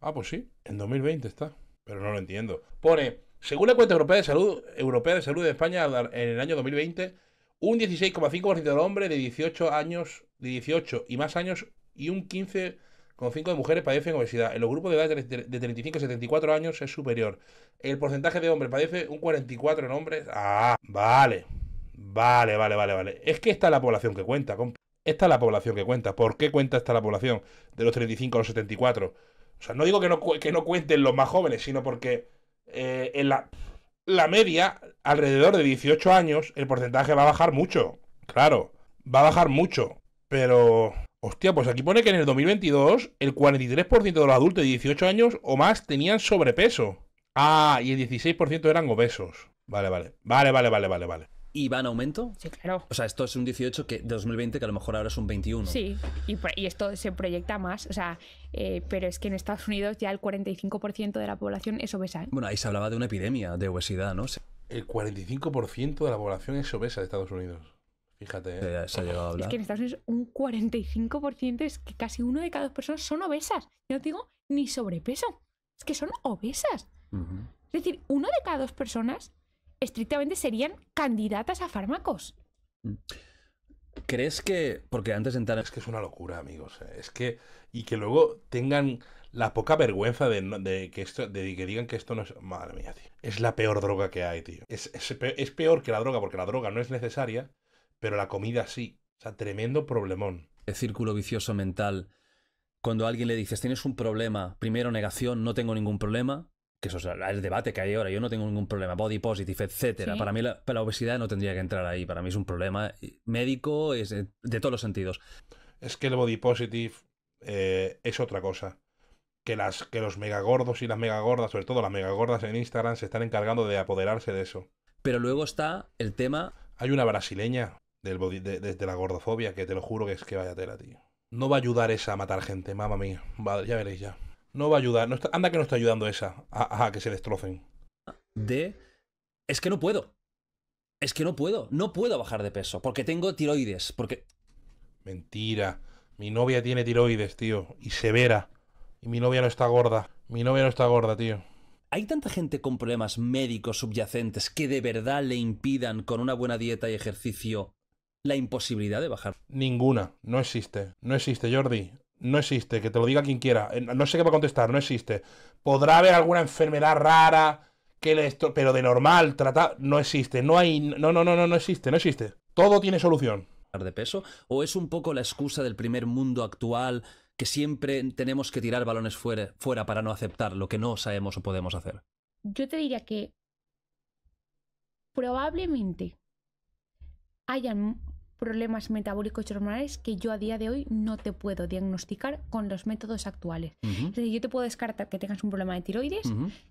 Ah, pues sí, en 2020 está. Pero no lo entiendo. Pone, según la cuenta europea de salud, europea de, salud de España, en el año 2020, un 16,5% de hombres de 18 años, de 18 y más años, y un 15,5% de mujeres padecen obesidad. En los grupos de edad de 35 a 74 años es superior. El porcentaje de hombres padece un 44 en hombres. Ah, vale. Vale, vale, vale, vale. Es que esta es la población que cuenta, compa. Esta es la población que cuenta. ¿Por qué cuenta esta la población de los 35 a los 74? O sea, no digo que no, que no cuenten los más jóvenes, sino porque eh, en la, media, alrededor de 18 años, el porcentaje va a bajar mucho. Claro, va a bajar mucho. Pero, hostia, pues aquí pone que en el 2022 el 43% de los adultos de 18 años o más tenían sobrepeso. Ah, y el 16% eran obesos. Vale, vale. Vale, vale, vale, vale, vale y va en aumento. Sí, claro. O sea, esto es un 18 que de 2020 que a lo mejor ahora es un 21. Sí, pues, y, esto se proyecta más, o sea, eh, pero es que en Estados Unidos ya el 45% de la población es obesa. ¿eh? Bueno, ahí se hablaba de una epidemia de obesidad, ¿no? El 45% de la población es obesa de Estados Unidos. Fíjate. ¿eh? Se ha llegado a hablar. Es que en Estados Unidos un 45% es que casi uno de cada dos personas son obesas. Yo no digo ni sobrepeso, es que son obesas. Es decir, uno de cada dos personas estrictamente serían candidatas a fármacos. Mm. ¿Crees que.? Porque antes de entrar. Es que es una locura, amigos. Eh, es que. Y que luego tengan la poca vergüenza de, que esto de que digan que esto no es madre mía tío es la peor droga que hay tío es, es, peor que la droga porque la droga no es necesaria pero la comida sí o sea tremendo problemón el círculo vicioso mental cuando a alguien le dices tienes un problema primero negación no tengo ningún problema que es el debate que hay ahora. Yo no tengo ningún problema, body positive, etcétera. Para mí la, la, obesidad no tendría que entrar ahí. Para mí es un problema médico, es eh, de, todos los sentidos. Es que el body positive eh, es otra cosa. Que, las, que los megagordos y las megagordas, sobre todo las megagordas en Instagram, se están encargando de apoderarse de eso. Pero luego está el tema. Hay una brasileña del de, la gordofobia que te lo juro que es que vaya tela, tío. No va a ayudar esa a matar gente, mamá mía. ya veréis ya. No va a ayudar. anda que no está ayudando esa a, que se destrocen. De. Es que no puedo. Es que no puedo. No puedo bajar de peso. Porque tengo tiroides. Porque. Mentira. Mi novia tiene tiroides, tío. Y severa. Y mi novia no está gorda. Mi novia no está gorda, tío. ¿Hay tanta gente con problemas médicos subyacentes que de verdad le impidan con una buena dieta y ejercicio la imposibilidad de bajar? Ninguna, no existe, no existe, Jordi. No existe, que te lo diga quien quiera. Eh, no sé qué va a contestar, no existe. Podrá haber alguna enfermedad rara, que le esto, pero de normal, tratar, no existe. No hay, no, no, no, no, no existe, no existe. Todo tiene solución. De peso, o es un poco la excusa del primer mundo actual que siempre tenemos que tirar balones fuera, fuera para no aceptar lo que no sabemos o podemos hacer. Yo te diría que probablemente hayan problemas metabólicos y hormonales que yo a día de hoy no te puedo diagnosticar con los métodos actuales. yo te puedo descartar que tengas un problema de tiroides,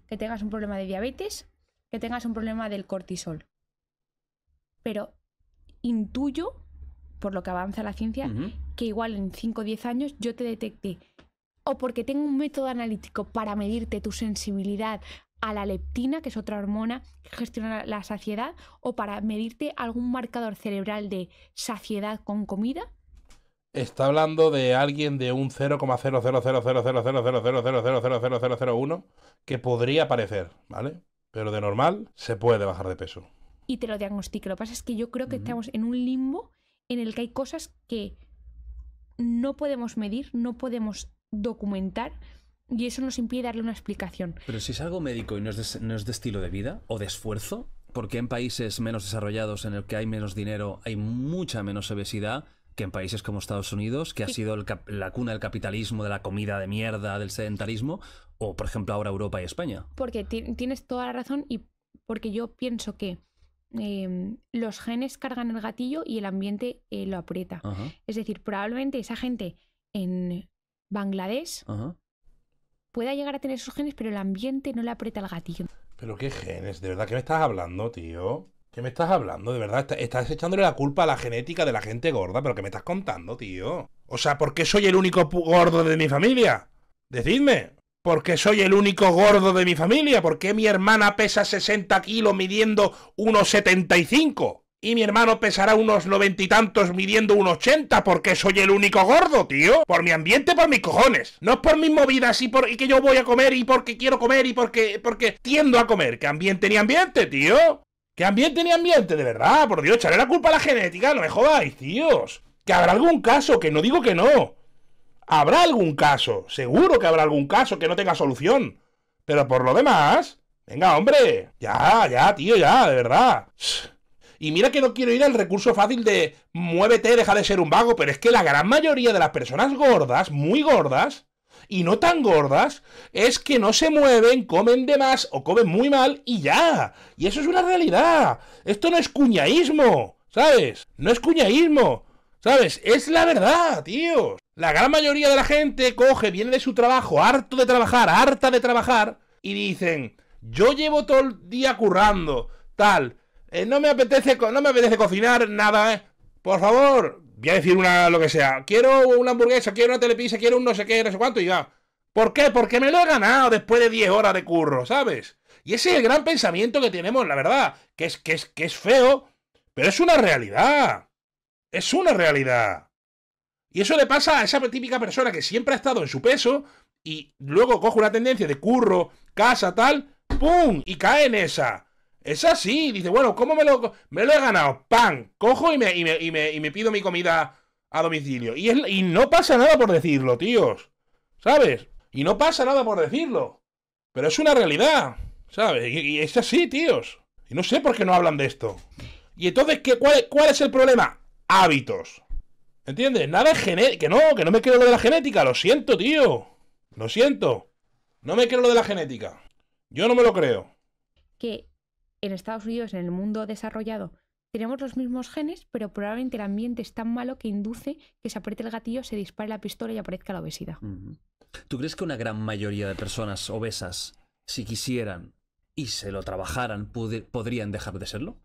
que tengas un problema de diabetes, que tengas un problema del cortisol. Pero intuyo, por lo que avanza la ciencia, que igual en 5 o 10 años yo te detecte o porque tengo un método analítico para medirte tu sensibilidad a la leptina, que es otra hormona que gestiona la saciedad, o para medirte algún marcador cerebral de saciedad con comida? Está hablando de alguien de un 0,000000000000001 que podría aparecer, ¿vale? Pero de normal se puede bajar de peso. Y te lo diagnostico. Lo que pasa es que yo creo que estamos en un limbo en el que hay cosas que no podemos medir, no podemos documentar, y eso nos impide darle una explicación. Pero si es algo médico y no es de, no es de estilo de vida o de esfuerzo, porque en países menos desarrollados, en el que hay menos dinero, hay mucha menos obesidad que en países como Estados Unidos, que ha sido la cuna del capitalismo, de la comida de mierda, del sedentarismo, o por ejemplo ahora Europa y España. Porque tienes toda la razón y porque yo pienso que em, los genes cargan el gatillo y el ambiente eh, lo aprieta. Es decir, probablemente esa gente en Bangladesh Puede llegar a tener sus genes, pero el ambiente no le aprieta el gatillo. Pero qué genes, de verdad, ¿qué me estás hablando, tío? ¿Qué me estás hablando? De verdad, estás echándole la culpa a la genética de la gente gorda, pero ¿qué me estás contando, tío? O sea, ¿por qué soy el único gordo de mi familia? Decidme. ¿Por qué soy el único gordo de mi familia? ¿Por qué mi hermana pesa 60 kilos midiendo 1,75? Y mi hermano pesará unos noventa y tantos midiendo un ochenta porque soy el único gordo, tío. Por mi ambiente, por mis cojones. No es por mis movidas y, por, y que yo voy a comer y porque quiero comer y porque, porque tiendo a comer. Que ambiente ni ambiente, tío. Que ambiente ni ambiente, de verdad. Por Dios, echaré la culpa a la genética, no me jodáis, tíos. Que habrá algún caso, que no digo que no. Habrá algún caso, seguro que habrá algún caso que no tenga solución. Pero por lo demás... Venga, hombre. Ya, ya, tío, ya, de verdad. Y mira que no quiero ir al recurso fácil de muévete, deja de ser un vago, pero es que la gran mayoría de las personas gordas, muy gordas, y no tan gordas, es que no se mueven, comen de más o comen muy mal y ya. Y eso es una realidad. Esto no es cuñaísmo, ¿sabes? No es cuñaísmo. ¿Sabes? Es la verdad, tíos. La gran mayoría de la gente coge, viene de su trabajo, harto de trabajar, harta de trabajar, y dicen, yo llevo todo el día currando, tal, eh, no, me apetece, no me apetece cocinar nada, ¿eh? Por favor, voy a decir una lo que sea. Quiero una hamburguesa, quiero una telepizza, quiero un no sé qué, no sé cuánto y ya. ¿Por qué? Porque me lo he ganado después de 10 horas de curro, ¿sabes? Y ese es el gran pensamiento que tenemos, la verdad. Que es, que es, que es feo, pero es una realidad. Es una realidad. Y eso le pasa a esa típica persona que siempre ha estado en su peso y luego coge una tendencia de curro, casa, tal, ¡pum! Y cae en esa. Es así. Dice, bueno, ¿cómo me lo, he ganado? ¡Pam! Cojo y me, pido mi comida a domicilio. Y, no pasa nada por decirlo, tíos. ¿Sabes? Y no pasa nada por decirlo. Pero es una realidad. ¿Sabes? Y, es así, tíos. Y no sé por qué no hablan de esto. Y entonces, cuál, es el problema? Hábitos. ¿Entiendes? Nada es genética. Que no, que no me creo lo de la genética. Lo siento, tío. Lo siento. No me creo lo de la genética. Yo no me lo creo. ¿Qué? en Estados Unidos, en el mundo desarrollado, tenemos los mismos genes, pero probablemente el ambiente es tan malo que induce que se apriete el gatillo, se dispare la pistola y aparezca la obesidad. ¿Tú crees que una gran mayoría de personas obesas, si quisieran y se lo trabajaran, podrían dejar de serlo?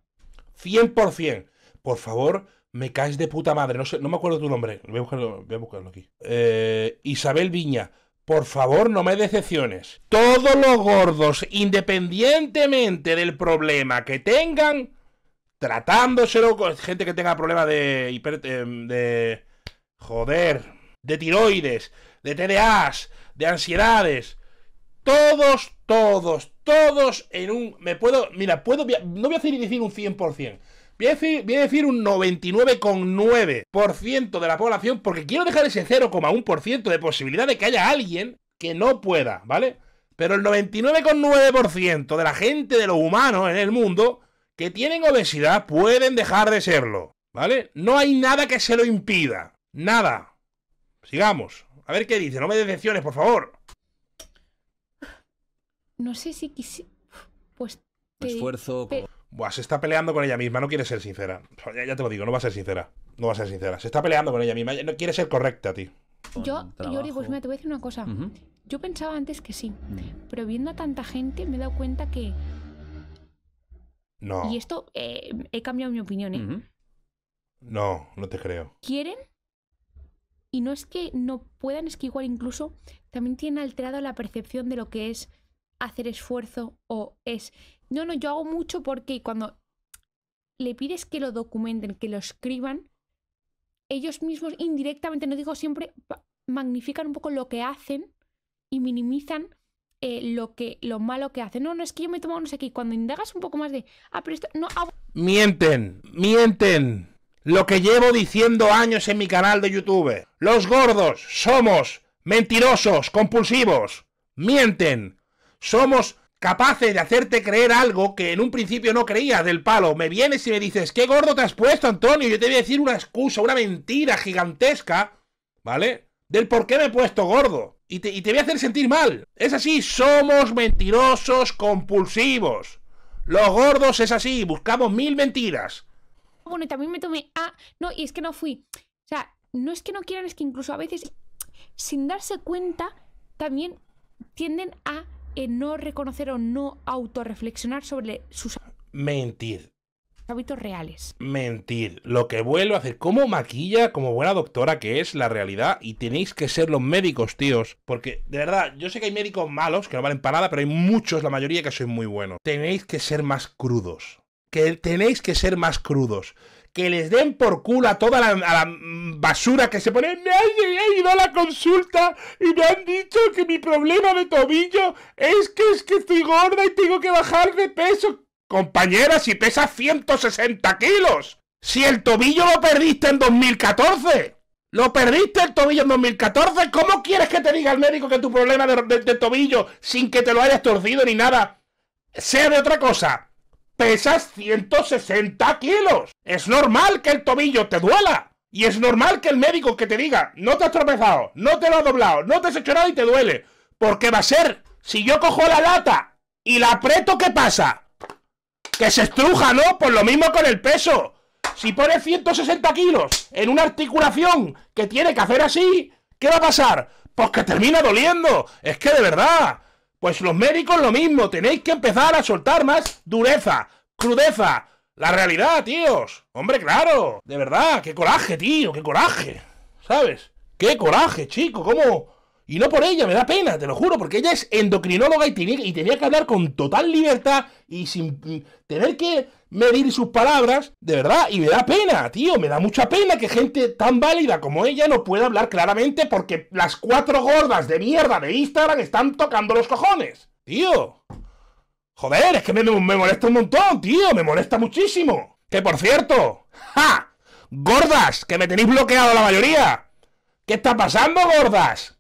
100%. Por favor, me caes de puta madre. No, sé, no me acuerdo tu nombre. Voy a buscarlo, aquí. Eh, Isabel Viña. Por favor, no me decepciones. Todos los gordos, independientemente del problema que tengan, tratándoselo con gente que tenga problemas de, hiper, eh, de joder, de tiroides, de TDAs, de ansiedades, todos, todos, todos en un... Me puedo... Mira, puedo... No voy a decir, decir un 100%, Voy a decir, un 99,9% de la población, porque quiero dejar ese 0,1% de posibilidad de que haya alguien que no pueda, ¿vale? Pero el 99,9% de la gente, de los humanos en el mundo, que tienen obesidad, pueden dejar de serlo, ¿vale? No hay nada que se lo impida. Nada. Sigamos. A ver qué dice. No me decepciones, por favor. No sé si quisiera... Pues... Esfuerzo... Buah, se está peleando con ella misma, no quiere ser sincera. Ya, te lo digo, no va a ser sincera. No va a ser sincera. Se está peleando con ella misma, no quiere ser correcta, a ti Yo, Yori, pues me te voy a decir una cosa. Yo pensaba antes que sí, mm. pero viendo a tanta gente me he dado cuenta que. No. Y esto eh, he cambiado mi opinión, ¿eh? No, no te creo. Quieren. Y no es que no puedan, es que igual incluso también tiene alterado la percepción de lo que es hacer esfuerzo o es no, no, yo hago mucho porque cuando le pides que lo documenten, que lo escriban, ellos mismos indirectamente, no digo siempre, magnifican un poco lo que hacen y minimizan eh, lo, que, lo malo que hacen. No, no, es que yo me he tomado no sé qué. cuando indagas un poco más de, ah, pero esto, no, ah, Mienten, mienten. Lo que llevo diciendo años en mi canal de YouTube. Los gordos somos mentirosos, compulsivos. Mienten. Somos capaces de hacerte creer algo que en un principio no creías del palo. Me vienes y me dices, qué gordo te has puesto, Antonio. Yo te voy a decir una excusa, una mentira gigantesca, ¿vale? Del por qué me he puesto gordo. Y te, voy a hacer sentir mal. Es así, somos mentirosos compulsivos. Los gordos es así, buscamos mil mentiras. Bueno, y también me tomé... Ah, no, y es que no fui. O sea, no es que no quieran, es que incluso a veces, sin darse cuenta, también tienden a no reconocer o no autorreflexionar sobre sus mentir hábitos reales. Mentir. Lo que vuelvo a hacer, como maquilla, como buena doctora que es la realidad, y tenéis que ser los médicos, tíos. Porque, de verdad, yo sé que hay médicos malos que no valen para nada, pero hay muchos, la mayoría, que sois muy buenos. Tenéis que ser más crudos. Que tenéis que ser más crudos que les den por culo a toda la, basura que se pone. Me he ido a la consulta y me han dicho que mi problema de tobillo es que es que estoy gorda y tengo que bajar de peso. Compañera, si pesas 160 kilos. Si el tobillo lo perdiste en 2014. Lo perdiste el tobillo en 2014. ¿Cómo quieres que te diga el médico que tu problema de tobillo, sin que te lo hayas torcido ni nada, sea de otra cosa? pesas 160 kilos. Es normal que el tobillo te duela. Y es normal que el médico que te diga, no te has tropezado, no te lo has doblado, no te has hecho nada y te duele. Porque va a ser, si yo cojo la lata y la aprieto, ¿qué pasa? Que se estruja, ¿no? Por lo mismo con el peso. Si pones 160 kilos en una articulación que tiene que hacer así, ¿qué va a pasar? Pues que termina doliendo. Es que de verdad. Pues los médicos lo mismo, tenéis que empezar a soltar más dureza, crudeza, la realidad, tíos. Hombre, claro, de verdad, qué coraje, tío, qué coraje. ¿Sabes? Qué coraje, chico, cómo... Y no por ella, me da pena, te lo juro, porque ella es endocrinóloga y tenía, y tenía que hablar con total libertad y sin mm, tener que medir sus palabras, de verdad, y me da pena, tío, me da mucha pena que gente tan válida como ella no pueda hablar claramente porque las cuatro gordas de mierda de Instagram están tocando los cojones, tío. Joder, es que me, molesta un montón, tío, me molesta muchísimo. Que por cierto, ¡ja! Gordas, que me tenéis bloqueado la mayoría. ¿Qué está pasando, gordas?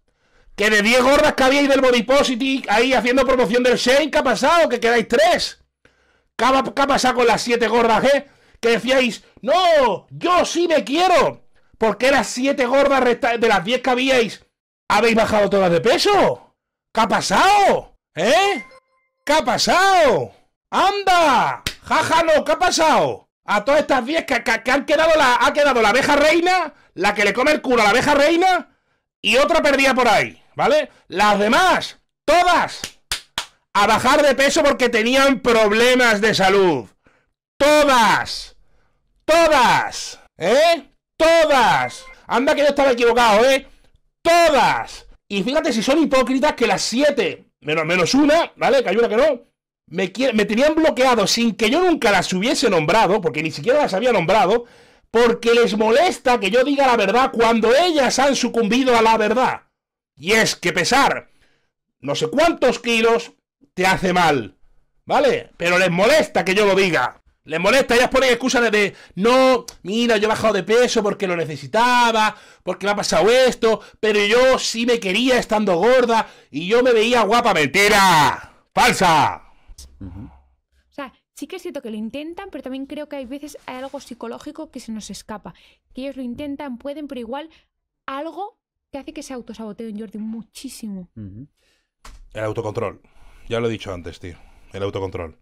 Que de 10 gordas que habíais del Body Positive ahí haciendo promoción del Shane, ¿qué ha pasado? Que quedáis tres ¿Qué ha pasado con las siete gordas, eh? Que decíais, no, yo sí me quiero. Porque las siete gordas de las diez que habíais, habéis bajado todas de peso. ¿Qué ha pasado? ¿Eh? ¿Qué ha pasado? ¡Anda! no! ¿Qué ha pasado? A todas estas diez que, han quedado la, ha quedado la abeja reina, la que le come el culo a la abeja reina, y otra perdida por ahí, ¿vale? Las demás, todas, a bajar de peso porque tenían problemas de salud. Todas. Todas. ¿Eh? Todas. Anda que yo estaba equivocado, ¿eh? Todas. Y fíjate si son hipócritas que las siete, menos, menos una, ¿vale? Que hay una que no. Me, me tenían bloqueado sin que yo nunca las hubiese nombrado, porque ni siquiera las había nombrado, porque les molesta que yo diga la verdad cuando ellas han sucumbido a la verdad. Y es que pesar no sé cuántos kilos, te hace mal. ¿Vale? Pero les molesta que yo lo diga. Les molesta, ellas ponen excusas de, no, mira, yo he bajado de peso porque lo necesitaba, porque me ha pasado esto, pero yo sí me quería estando gorda y yo me veía guapa. ¡Mentira! ¡Falsa! O sea, sí que es cierto que lo intentan, pero también creo que hay veces hay algo psicológico que se nos escapa. Que ellos lo intentan, pueden, pero igual algo que hace que se autosaboteen, Jordi, muchísimo. El autocontrol. Ya lo he dicho antes, tío. El autocontrol.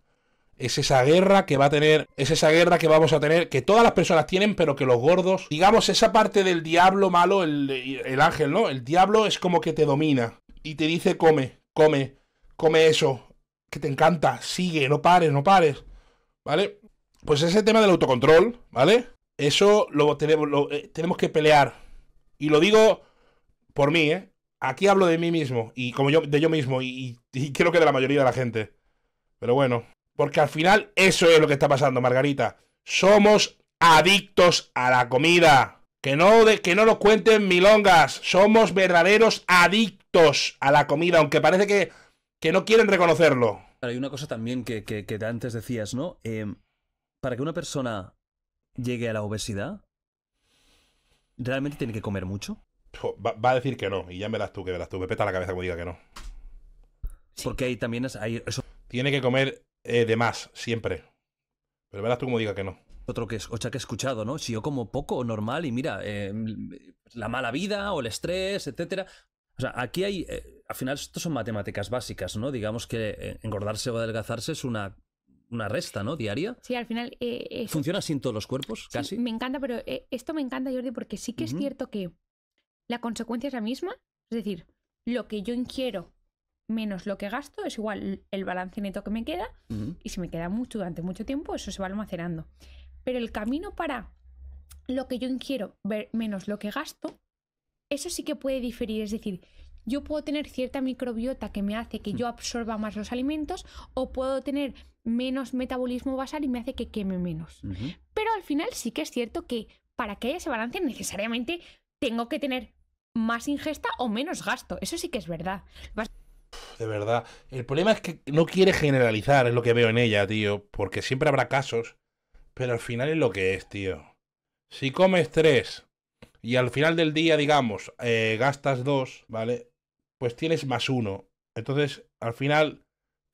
Es esa guerra que va a tener, es esa guerra que vamos a tener, que todas las personas tienen, pero que los gordos, digamos, esa parte del diablo malo, el, el ángel, ¿no? El diablo es como que te domina y te dice, come, come, come eso, que te encanta, sigue, no pares, no pares, ¿vale? Pues ese tema del autocontrol, ¿vale? Eso lo tenemos, eh, tenemos que pelear. Y lo digo por mí, ¿eh? aquí hablo de mí mismo y como yo, de yo mismo y, creo que de la mayoría de la gente. Pero bueno, porque al final eso es lo que está pasando, Margarita. Somos adictos a la comida. Que no, de, que no nos cuenten milongas. Somos verdaderos adictos a la comida, aunque parece que, que no quieren reconocerlo. Pero hay una cosa también que, antes decías, ¿no? Em, para que una persona llegue a la obesidad, realmente tiene que comer mucho va, a decir que no. Y ya las tú, que verás tú. Me peta la cabeza como diga que no. Porque ahí también es. eso... Tiene que comer eh, de más, siempre. Pero verás tú como diga que no. Otro que es, ocha que he escuchado, ¿no? Si yo como poco normal y mira, eh, la mala vida o el estrés, etcétera. O sea, aquí hay. Eh, al final, esto son matemáticas básicas, ¿no? Digamos que engordarse o adelgazarse es una una resta, ¿no? Diaria. Sí, al final. ¿Funciona sin todos los cuerpos, casi? Me encanta, pero esto me encanta, Jordi, porque sí que es cierto que la consecuencia es la misma. Es decir, lo que yo ingiero menos lo que gasto es igual el balance neto que me queda. Y si me queda mucho durante mucho tiempo, eso se va almacenando. Pero el camino para lo que yo ingiero ver menos lo que gasto, eso sí que puede diferir. Es decir, yo puedo tener cierta microbiota que me hace que mm. yo absorba más los alimentos o puedo tener menos metabolismo basal y me hace que queme menos. Pero al final sí que es cierto que para que haya ese balance necesariamente tengo que tener más ingesta o menos gasto. Eso sí que es verdad. De verdad. El problema es que no quiere generalizar, es lo que veo en ella, tío. Porque siempre habrá casos. Pero al final es lo que es, tío. Si comes tres y al final del día, digamos, eh, gastas dos, ¿vale? Pues tienes más uno. Entonces, al final,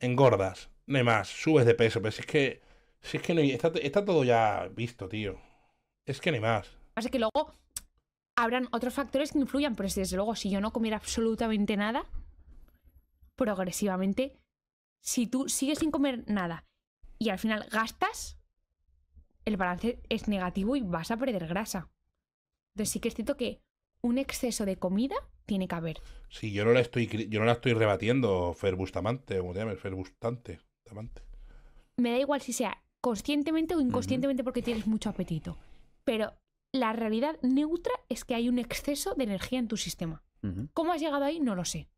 engordas. No más. Subes de peso. Pero si es que. Si es que no. Está, está todo ya visto, tío. Es que ni más. Así que luego habrán otros factores que influyan, pero desde luego, si yo no comiera absolutamente nada, progresivamente, si tú sigues sin comer nada y al final gastas, el balance es negativo y vas a perder grasa. Entonces sí que es cierto que un exceso de comida tiene que haber. si yo no la estoy, yo no la estoy rebatiendo, Fer como te llamas, ferbustante, Me da igual si sea conscientemente o inconscientemente porque tienes mucho apetito. Pero la realidad neutra es que hay un exceso de energía en tu sistema. ¿Cómo has llegado ahí? No lo sé.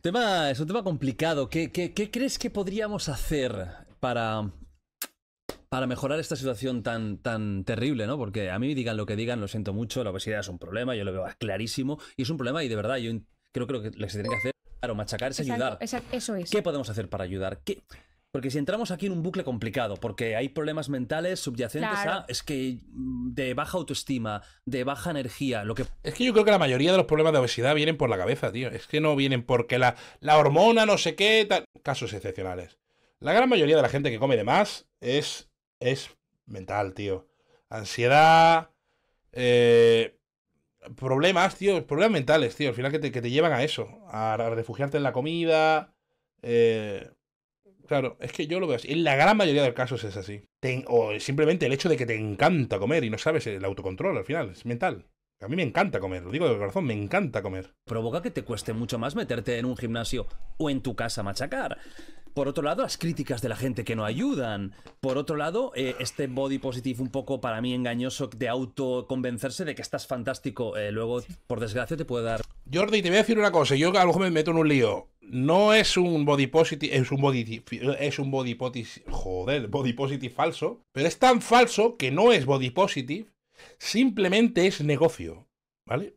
Tema, es un tema complicado. ¿Qué, crees que podríamos hacer para, para mejorar esta situación tan, tan terrible, ¿no? Porque a mí digan lo que digan, lo siento mucho, la obesidad es un problema, yo lo veo clarísimo, y es un problema y de verdad yo creo, creo que lo que se tiene que hacer, claro, machacar es ayudar. eso es. ¿Qué podemos hacer para ayudar? ¿Qué, porque si entramos aquí en un bucle complicado, porque hay problemas mentales subyacentes a, es que mm, de baja autoestima, de baja energía, lo que... Es que yo creo que la mayoría de los problemas de obesidad vienen por la cabeza, tío. Es que no vienen porque la, la hormona, no sé qué, tal... casos excepcionales. La gran mayoría de la gente que come de más es, es mental, tío. Ansiedad, eh, problemas, tío, problemas mentales, tío, al final que te, que te llevan a eso, a refugiarte en la comida, eh, Claro, es que yo lo veo así. En la gran mayoría de casos es así. o simplemente el hecho de que te encanta comer y no sabes el autocontrol al final, es mental. A mí me encanta comer, lo digo de corazón, me encanta comer. Provoca que te cueste mucho más meterte en un gimnasio o en tu casa machacar. Por otro lado, las críticas de la gente que no ayudan. Por otro lado, eh, este body positive un poco para mí engañoso de autoconvencerse de que estás fantástico. Eh, luego, por desgracia, te puede dar. Jordi, te voy a decir una cosa. Yo a lo mejor me meto en un lío. No es un body positive, es un body, es un body positive, joder, body positive falso. Pero es tan falso que no es body positive. Simplemente es negocio, ¿vale?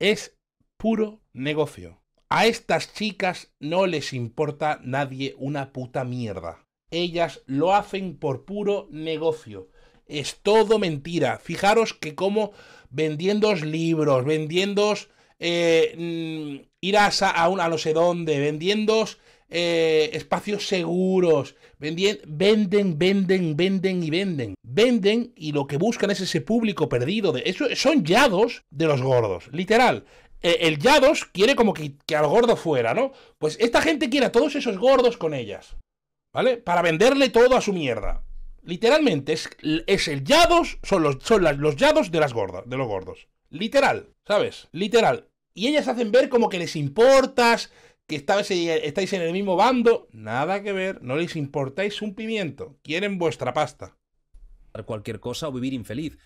Es puro negocio. A estas chicas no les importa nadie una puta mierda. Ellas lo hacen por puro negocio. Es todo mentira. Fijaros que como vendiéndoos libros, vendiéndos eh, mm, ir a, un, a, no sé dónde, vendiéndoos eh, espacios seguros, venden, venden, venden y venden. Venden y lo que buscan es ese público perdido. De, eso, son llados de los gordos, literal. Eh, el Yados quiere como que, al gordo fuera, ¿no? Pues esta gente quiere a todos esos gordos con ellas, ¿vale? Para venderle todo a su mierda. Literalmente, es, es el Yados, son los, son los Yados de, las gordas, de los gordos. Literal, ¿sabes? Literal. Y ellas hacen ver como que les importas, que estáis en el mismo bando. Nada que ver, no les importáis un pimiento. Quieren vuestra pasta. Cualquier cosa o vivir infeliz.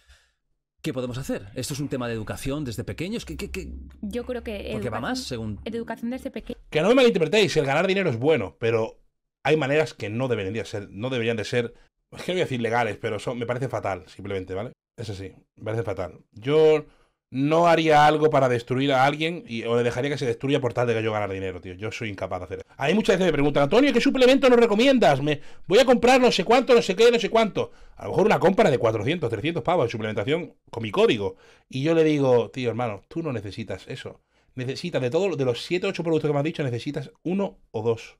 ¿Qué podemos hacer? ¿Esto es un tema de educación desde pequeños? ¿Qué, qué, Yo creo que... Porque va más, según... Educación desde pequeños... Que no me malinterpretéis, el ganar dinero es bueno, pero hay maneras que no deberían de ser, no deberían de ser, es que no voy a decir legales, pero eso me parece fatal, simplemente, ¿vale? Eso sí, me parece fatal. Yo no haría algo para destruir a alguien y, o le dejaría que se destruya por tal de que yo ganara dinero, tío. Yo soy incapaz de hacer eso. Hay muchas veces me preguntan, Antonio, ¿qué suplemento nos recomiendas? voy a comprar no sé cuánto, no sé qué, no sé cuánto. A lo mejor una compra de 400, 300 pavos de suplementación con mi código. Y yo le digo, tío, hermano, tú no necesitas eso. Necesitas de todos de los 7 8 productos que me has dicho, necesitas uno o dos.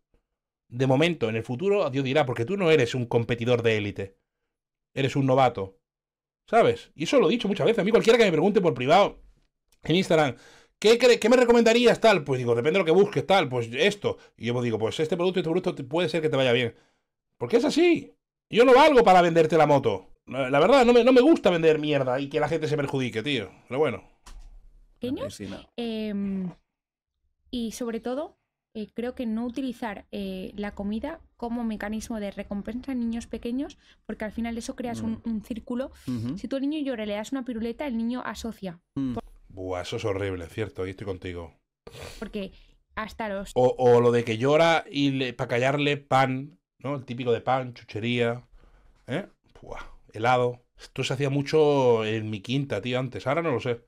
De momento, en el futuro, Dios dirá, porque tú no eres un competidor de élite. Eres un novato. ¿Sabes? Y eso lo he dicho muchas veces. A mí cualquiera que me pregunte por privado en Instagram, ¿qué, qué me recomendarías tal? Pues digo, depende de lo que busques tal, pues esto. Y yo pues digo, pues este producto y este producto puede ser que te vaya bien. Porque es así. Yo no valgo para venderte la moto. La verdad, no me, gusta vender mierda y que la gente se perjudique, tío. Pero bueno. Em, y sobre todo, eh, creo que no utilizar eh, la comida como mecanismo de recompensa a niños pequeños, porque al final eso creas un, mm. círculo. Si tu niño llora le das una piruleta, el niño asocia. Mm. Buah, eso es horrible, cierto, ahí estoy contigo. Porque hasta los... O, lo de que llora y para callarle pan, ¿no? El típico de pan, chuchería, ¿eh? Buah, helado. Esto se hacía mucho en mi quinta, tío, antes. Ahora no lo sé.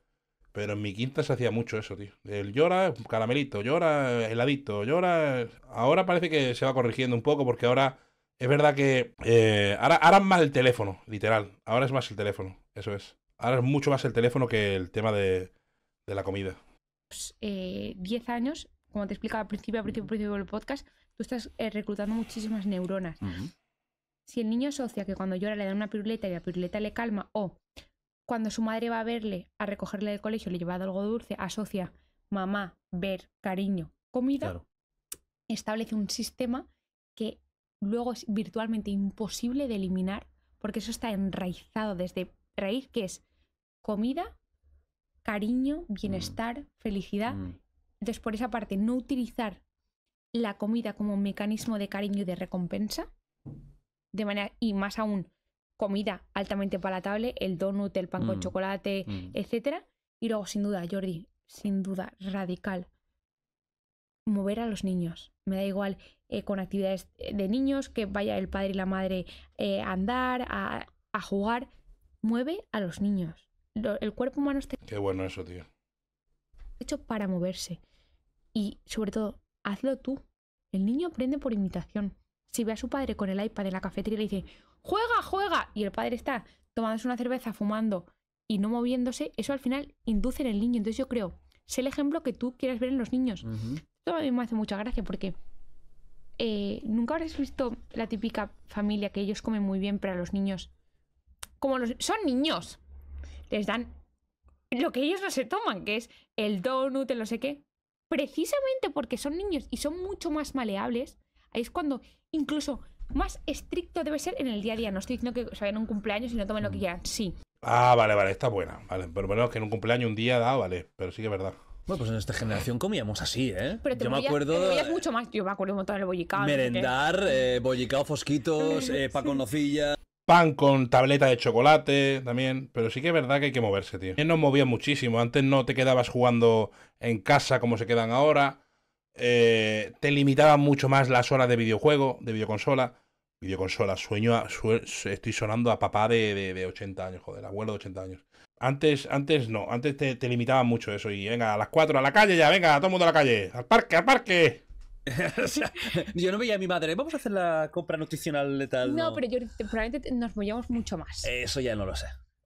Pero en mi quinta se hacía mucho eso, tío. El llora, caramelito, llora, heladito, llora. Ahora parece que se va corrigiendo un poco porque ahora es verdad que eh, ahora, ahora es más el teléfono, literal. Ahora es más el teléfono, eso es. Ahora es mucho más el teléfono que el tema de, la comida. 10 pues, eh, años, como te explicaba al principio, al principio, principio del podcast, tú estás eh, reclutando muchísimas neuronas. Si el niño asocia que cuando llora le da una piruleta y la piruleta le calma, o cuando su madre va a verle, a recogerle del colegio, le lleva algo dulce, asocia mamá, ver, cariño, comida, establece un sistema que luego es virtualmente imposible de eliminar porque eso está enraizado desde raíz, que es comida, cariño, bienestar, mm. felicidad. Mm. Entonces, por esa parte, no utilizar la comida como un mecanismo de cariño y de recompensa, de manera, y más aún, comida altamente palatable, el donut, el pan con mm, chocolate, mm. etc. Y luego, sin duda, Jordi, sin duda, radical, mover a los niños. Me da igual eh, con actividades eh, de niños, que vaya el padre y la madre eh, a andar, a, jugar. Mueve a los niños. el cuerpo humano está Qué bueno eso, tío. hecho para moverse. Y sobre todo, hazlo tú. El niño aprende por imitación. Si ve a su padre con el iPad en la cafetería y le dice, juega, juega, y el padre está tomándose una cerveza, fumando y no moviéndose, eso al final induce en el niño. Entonces yo creo, es el ejemplo que tú quieres ver en los niños. Esto a mí me hace mucha gracia porque eh, nunca habrás visto la típica familia que ellos comen muy bien, para los niños, como los, son niños, les dan lo que ellos no se toman, que es el donut, el no sé qué. Precisamente porque son niños y son mucho más maleables, ahí es cuando incluso más estricto debe ser en el día a día. No estoy diciendo que sea, en un cumpleaños y no tomen lo que quieran. Mm. Sí. Ah, vale, vale, está buena. Vale, pero bueno, que en un cumpleaños un día da, vale, pero sí que es verdad. Bueno, pues en esta generación comíamos así, ¿eh? Pero te yo me acuerdo. mucho más. Yo me acuerdo un montón del bollicao. Merendar, eh, bollicao, fosquitos, eh, pan con nocilla. Pan con tableta de chocolate también. Pero sí que es verdad que hay que moverse, tío. nos movía muchísimo. Antes no te quedabas jugando en casa como se quedan ahora. Eh, te limitaban mucho más las horas de videojuego, de videoconsola videoconsola. Sueño estoy sonando a papá de, 80 años, joder, abuelo de 80 años. Antes, antes no, antes te, te limitaban mucho eso. Y venga, a las 4 a la calle ya, venga, a todo el mundo a la calle, al parque, al parque. yo no veía a mi madre, vamos a hacer la compra nutricional letal. No, no, pero yo probablemente nos movíamos mucho más. Eso ya no lo sé.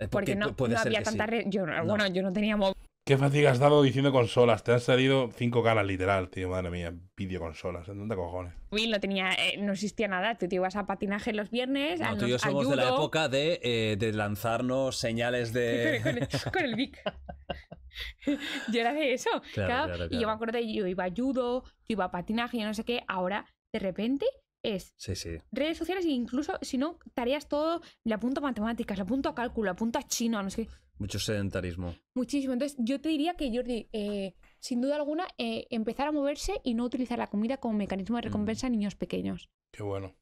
Porque, no, había tanta Yo, Bueno, yo no tenía móvil. Qué fatiga has dado diciendo consolas. Te han salido cinco caras, literal, tío. Madre mía, videoconsolas. ¿En dónde cojones? no tenía, eh, no existía nada. Tú te ibas a patinaje los viernes. No, tú y yo somos de la época eh, de, lanzarnos señales de. con, el, Vic. yo era de eso. Claro, y yo me acuerdo que yo iba a judo, yo iba a patinaje, yo no sé qué. Ahora, de repente, es sí, sí. redes sociales e incluso, si no, tareas todo, le apunto a matemáticas, le apunto a cálculo, le apunto a chino, no sé qué mucho sedentarismo. Muchísimo. Entonces, yo te diría que, Jordi, eh, sin duda alguna, eh, empezar a moverse y no utilizar la comida como mecanismo de mm. recompensa a niños pequeños. Qué bueno.